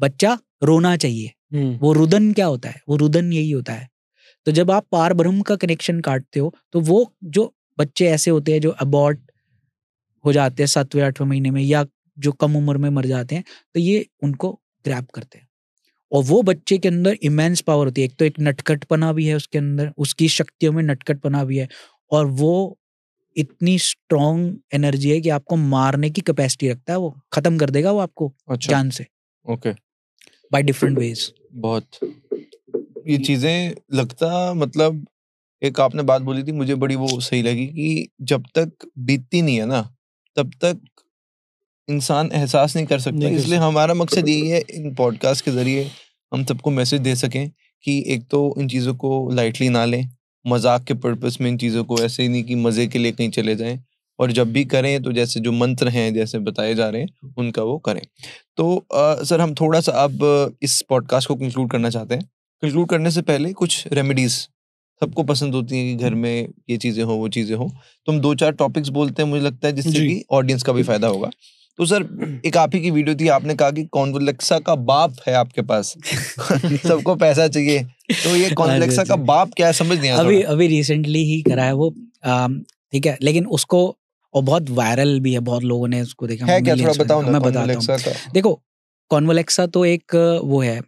बच्चा रोना चाहिए हम्म। वो रुदन क्या होता है वो रुदन यही होता है तो जब आप पार ब्रह्म का कनेक्शन काटते हो तो वो जो बच्चे ऐसे होते हैं जो अबॉर्ट हो जाते हैं सातवें आठवें महीने में या जो कम उम्र में मर जाते हैं तो ये उनको ग्रैप करते हैं और वो बच्चे के अंदर इमेंस पावर होती है एक तो एक नटखटपना भी है उसके अंदर उसकी शक्तियों में नटखटपना भी है और वो इतनी स्ट्रॉन्ग एनर्जी है कि आपको मारने की कैपेसिटी रखता है वो खत्म कर देगा वो आपको अच्छा। जान से ओके बाय डिफरेंट वेज बहुत ये चीजें लगता मतलब एक आपने बात बोली थी मुझे बड़ी वो सही लगी कि जब तक बीतती नहीं है ना तब तक इंसान एहसास नहीं कर सकता इसलिए हमारा मकसद यही है इन पॉडकास्ट के जरिए हम सबको मैसेज दे सकें कि एक तो इन चीज़ों को लाइटली ना लें मजाक के पर्पस में इन चीज़ों को ऐसे ही नहीं कि मज़े के लिए कहीं चले जाएं और जब भी करें तो जैसे जो मंत्र हैं जैसे बताए जा रहे हैं उनका वो करें तो आ, सर हम थोड़ा सा अब इस पॉडकास्ट को कंक्लूड करना चाहते हैं कंक्लूड करने से पहले कुछ रेमेडीज़ सबको पसंद होती है कि घर में ये चीज़ें हो वो चीज़ें हो तुम तो दो चार टॉपिक्स बोलते हैं मुझे लगता है जिससे कि ऑडियंस का भी फायदा होगा तो सर एक आप ही की वीडियो थी आपने कहा कि कॉन्वलेक्सा का बाप है आपके पास सबको पैसा चाहिए तो ये हाँ कॉन्वलेक्सा हाँ का बाप क्या है समझ नहीं अभी अभी रिसेंटली ही करा है वो ठीक है लेकिन उसको और बहुत वायरल भी है बहुत लोगों ने उसको देखा है क्या थोड़ा अच्छा बताओ मैं बता देखो कॉन्वलेक्सा तो एक वो है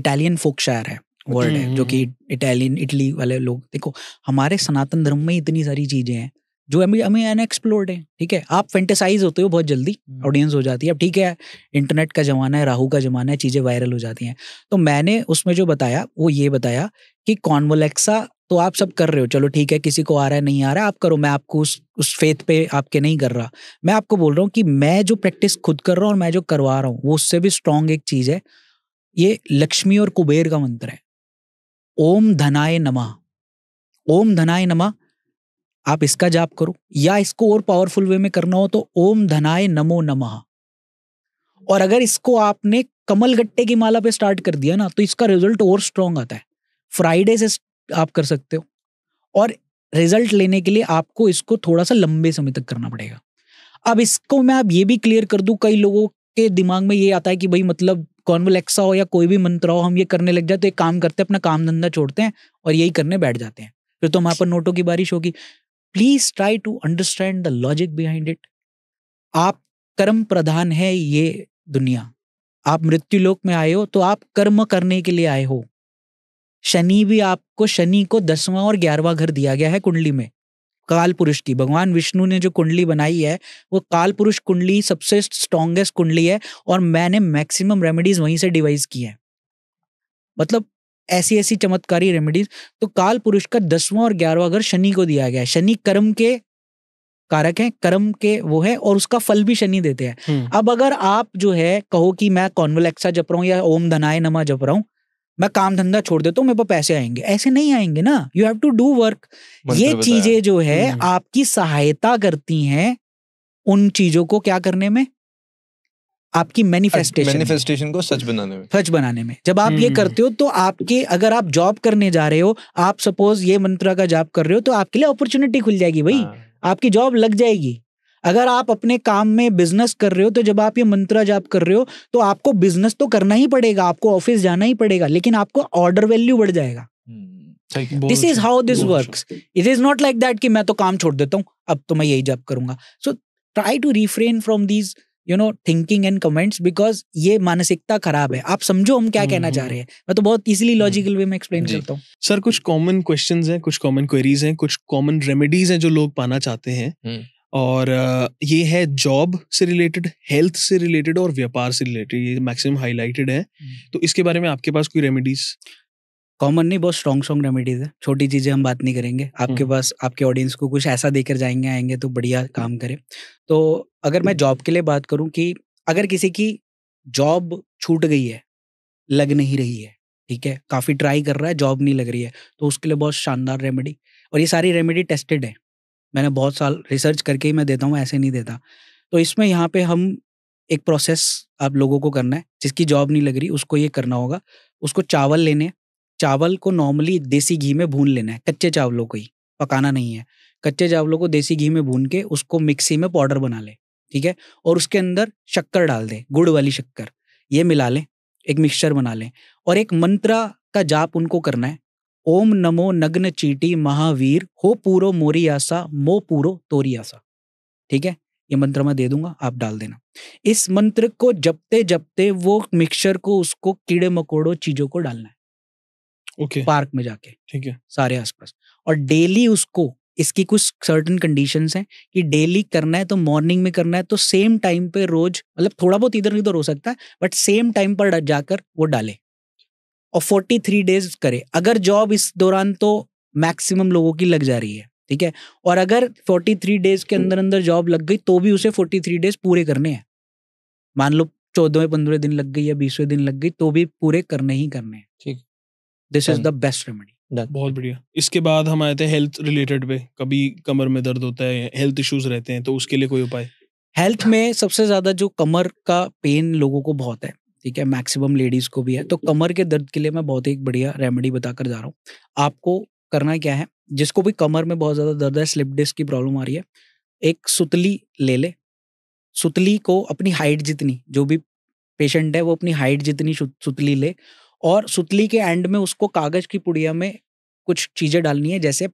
इटालियन फोक शायर है वर्ल्ड है जो कि इटालियन हम्म। इटली वाले लोग देखो हमारे सनातन धर्म में इतनी सारी चीजें हैं जो अभी हमें अनएक्सप्लोर्ड है ठीक है आप फेंटेसाइज होते हो बहुत जल्दी ऑडियंस हम्म। हो जाती है अब ठीक है इंटरनेट का ज़माना है राहू का ज़माना है चीज़ें वायरल हो जाती हैं तो मैंने उसमें जो बताया वो ये बताया कि कॉन्वलेक्सा तो आप सब कर रहे हो चलो ठीक है किसी को आ रहा है नहीं आ रहा है आप करो मैं आपको उस उस फेथ पे आपके नहीं कर रहा मैं आपको बोल रहा हूँ कि मैं जो प्रैक्टिस खुद कर रहा हूँ और मैं जो करवा रहा हूँ वो उससे भी स्ट्रांग एक चीज़ है ये लक्ष्मी और कुबेर का मंत्र है ओम धनाय नमा ओम धनाय नमा आप इसका जाप करो या इसको और पावरफुल वे में करना हो तो ओम धनाय नमो नमः और अगर इसको आपने कमल गट्टे की माला पे स्टार्ट कर दिया ना तो इसका रिजल्ट और स्ट्रांग आता है फ्राइडे से आप कर सकते हो और रिजल्ट लेने के लिए आपको इसको थोड़ा सा लंबे समय तक करना पड़ेगा अब इसको मैं आप ये भी क्लियर कर दूं कई लोगों के दिमाग में ये आता है कि भाई मतलब कॉन्वलेक्सा हो या कोई भी मंत्र हो हम ये करने लग जाए तो एक काम करते हैं अपना काम धंधा छोड़ते हैं और यही करने बैठ जाते हैं फिर तो हमारे पर नोटों की बारिश होगी please try to understand the logic behind it आप कर्म प्रधान है ये दुनिया आप मृत्यु लोक में आए हो तो आप कर्म करने के लिए आए हो शनि भी आपको शनि को दसवां और ग्यारहवा घर दिया गया है कुंडली में काल पुरुष की भगवान विष्णु ने जो कुंडली बनाई है वो काल पुरुष कुंडली सबसे स्ट्रॉन्गेस्ट कुंडली है और मैंने मैक्सिमम रेमेडीज वहीं से डिवाइस की है मतलब ऐसी ऐसी चमत्कारी रेमेडीज तो काल पुरुष का दसवां और ग्यारहवा घर शनि को दिया गया है शनि कर्म के कारक है कर्म के वो है और उसका फल भी शनि देते हैं हम्म। अब अगर आप जो है कहो कि मैं कॉन्वलेक्सा जप रहा हूँ या ओम धनाय नमा जप रहा हूँ मैं काम धंधा छोड़ देता हूँ मेरे पास पैसे आएंगे ऐसे नहीं आएंगे ना you have to do work ये चीजें जो है हम्म। आपकी सहायता करती हैं उन चीजों को क्या करने में आपकी मैनिफेस्टेशन मैनिफेस्टेशन को सच बनाने में सच बनाने में जब आप ये हम्म। करते हो तो आपके अगर आप जॉब करने जा रहे हो आप सपोज ये मंत्रा का जॉब कर रहे हो तो आपके लिए अपॉर्चुनिटी खुल जाएगी भाई हाँ। आपकी जॉब लग जाएगी अगर आप अपने काम में बिजनेस कर रहे हो तो जब आप ये मंत्रा जाप कर रहे हो तो आपको बिजनेस तो करना ही पड़ेगा आपको ऑफिस जाना ही पड़ेगा लेकिन आपको ऑर्डर वैल्यू बढ़ जाएगा this is how this work it is not like that कि मैं तो काम छोड़ देता हूँ अब तो मैं यही जॉब करूंगा so try to refrain from these you know thinking and comments because ये मानसिकता खराब है आप समझो हम क्या कहना चाह रहे हैं मैं तो बहुत इजिली लॉजिकल वे में एक्सप्लेन करता हूँ सर कुछ कॉमन क्वेश्चन है कुछ कॉमन क्वेरीज हैं कुछ कॉमन रेमेडीज हैं जो लोग पाना चाहते हैं हम्म। और ये है जॉब से रिलेटेड हेल्थ से रिलेटेड और व्यापार से रिलेटेड ये मैक्सिमम हाईलाइटेड है तो इसके बारे में आपके पास कोई रेमेडीज कॉमन नहीं बहुत स्ट्रॉन्ग स्ट्रॉन्ग रेमेडीज है छोटी चीजें हम बात नहीं करेंगे आपके हम्म। पास आपके ऑडियंस को कुछ ऐसा देकर जाएंगे आएंगे तो बढ़िया काम करें तो अगर मैं जॉब हम्म। के लिए बात करूं कि अगर किसी की जॉब छूट गई है लग नहीं रही है ठीक है काफ़ी ट्राई कर रहा है जॉब नहीं लग रही है तो उसके लिए बहुत शानदार रेमेडी और ये सारी रेमेडी टेस्टेड है मैंने बहुत साल रिसर्च करके ही मैं देता हूँ ऐसे नहीं देता तो इसमें यहाँ पे हम एक प्रोसेस आप लोगों को करना है जिसकी जॉब नहीं लग रही उसको ये करना होगा उसको चावल लेने चावल को नॉर्मली देसी घी में भून लेना है कच्चे चावलों को ही पकाना नहीं है कच्चे चावलों को देसी घी में भून के उसको मिक्सी में पाउडर बना ले ठीक है और उसके अंदर शक्कर डाल दे गुड़ वाली शक्कर ये मिला लें एक मिक्सचर बना लें और एक मंत्रा का जाप उनको करना है ओम नमो नग्न चीटी महावीर हो पूरो मोरी आसा मो पूरो तोरी आसा ठीक है ये मंत्र मैं दे दूंगा आप डाल देना इस मंत्र को जपते जपते वो मिक्सचर को उसको कीड़े मकोड़ों चीजों को डालना है okay. पार्क में जाके ठीक है सारे आसपास और डेली उसको इसकी कुछ सर्टन कंडीशन है कि डेली करना है तो मॉर्निंग में करना है तो सेम टाइम पे रोज मतलब थोड़ा बहुत इधर उधर हो सकता है बट सेम टाइम पर जाकर वो डाले और फोर्टी थ्री डेज करे अगर जॉब इस दौरान तो मैक्सिमम लोगों की लग जा रही है ठीक है और अगर फोर्टी थ्री डेज के अंदर अंदर जॉब लग गई तो भी उसे फोर्टी थ्री डेज पूरे करने हैं मान लो चौदहवें पंद्रह दिन लग गई या बीसवें दिन लग गई तो भी पूरे करने ही करने हैं ठीक this is the best remedy बहुत बढ़िया इसके बाद हम आए थे हेल्थ रिलेटेड पे कभी कमर में दर्द होता है हेल्थ इश्यूज रहते हैं तो उसके लिए कोई उपाय हेल्थ में सबसे ज्यादा जो कमर का पेन लोगों को बहुत है ठीक है मैक्सिमम लेडीज को भी है तो कमर के दर्द के लिए मैं बहुत ही बढ़िया रेमेडी बताकर जा रहा हूँ आपको करना क्या है जिसको भी कमर में बहुत ज्यादा दर्द है स्लिप डिस्क की प्रॉब्लम आ रही है एक सुतली ले ले सुतली को अपनी हाइट जितनी जो भी पेशेंट है वो अपनी हाइट जितनी सुतली ले और सुतली के एंड में उसको कागज की पुड़िया में कुछ चीजें डालनी है जैसे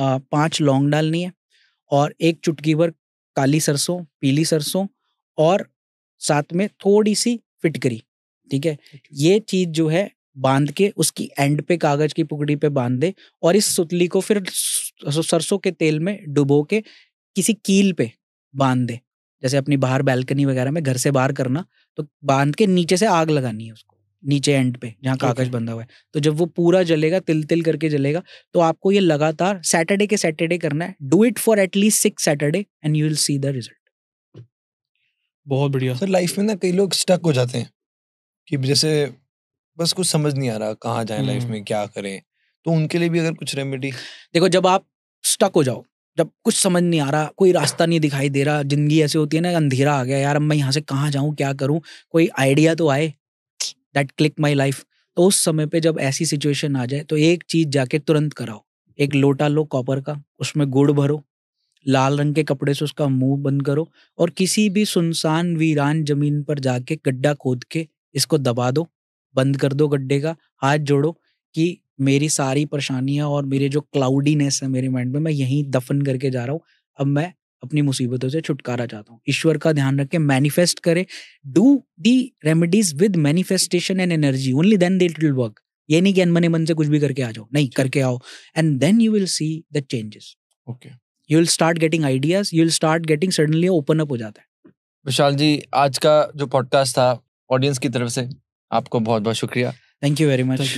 पांच लौंग डालनी है और एक चुटकी भर काली सरसों पीली सरसों और साथ में थोड़ी सी फिटकरी ठीक है अच्छा। ये चीज जो है बांध के उसकी एंड पे कागज की पुकड़ी पे बांध दे और इस सुतली को फिर सरसों के तेल में डुबो के किसी कील पे बांध दे जैसे अपनी बाहर बैल्कनी वगैरह में घर से बाहर करना तो बांध के नीचे से आग लगानी है उसको नीचे एंड पे जहाँ कागज बंधा हुआ है तो जब वो पूरा जलेगा तिल तिल करके जलेगा तो आपको ये लगातार सैटरडे के सैटरडे करना है do it for at least six Saturday and you will see the result बहुत बढ़िया सर लाइफ में ना कई लोग स्टक हो जाते हैं कि जैसे बस कुछ समझ नहीं आ रहा कहाँ जाए लाइफ हम्म। में क्या करें तो उनके लिए भी अगर कुछ रेमेडी देखो जब आप स्टक हो जाओ जब कुछ समझ नहीं आ रहा कोई रास्ता नहीं दिखाई दे रहा जिंदगी ऐसे होती है ना अंधेरा आ गया यार अब मैं यहाँ से कहाँ जाऊँ क्या करूँ कोई आइडिया तो आए दैट क्लिक माई लाइफ तो उस समय पे जब ऐसी सिचुएशन आ जाए तो एक चीज जाके तुरंत कराओ एक लोटा लो कॉपर का उसमें गुड़ भरो लाल रंग के कपड़े से उसका मुंह बंद करो और किसी भी सुनसान वीरान जमीन पर जाके गड्ढा खोद के इसको दबा दो बंद कर दो गड्ढे का हाथ जोड़ो कि मेरी सारी परेशानियां और मेरे जो क्लाउडीनेस है मेरे माइंड में मैं यहीं दफन करके जा रहा हूँ अब मैं अपनी मुसीबतों से छुटकारा चाहता हूँ ईश्वर का ध्यान रखें मैनिफेस्ट करें do the remedies with manifestation and energy only then दिल विल वर्क ये नहीं कि अनमने मन से कुछ भी करके आ जाओ नहीं करके आओ and then you will see the changes okay you will start getting ideas you will start getting suddenly open up हो जाता है विशाल जी आज का जो पॉडकास्ट था ऑडियंस की तरफ से आपको बहुत बहुत शुक्रिया थैंक यू वेरी मच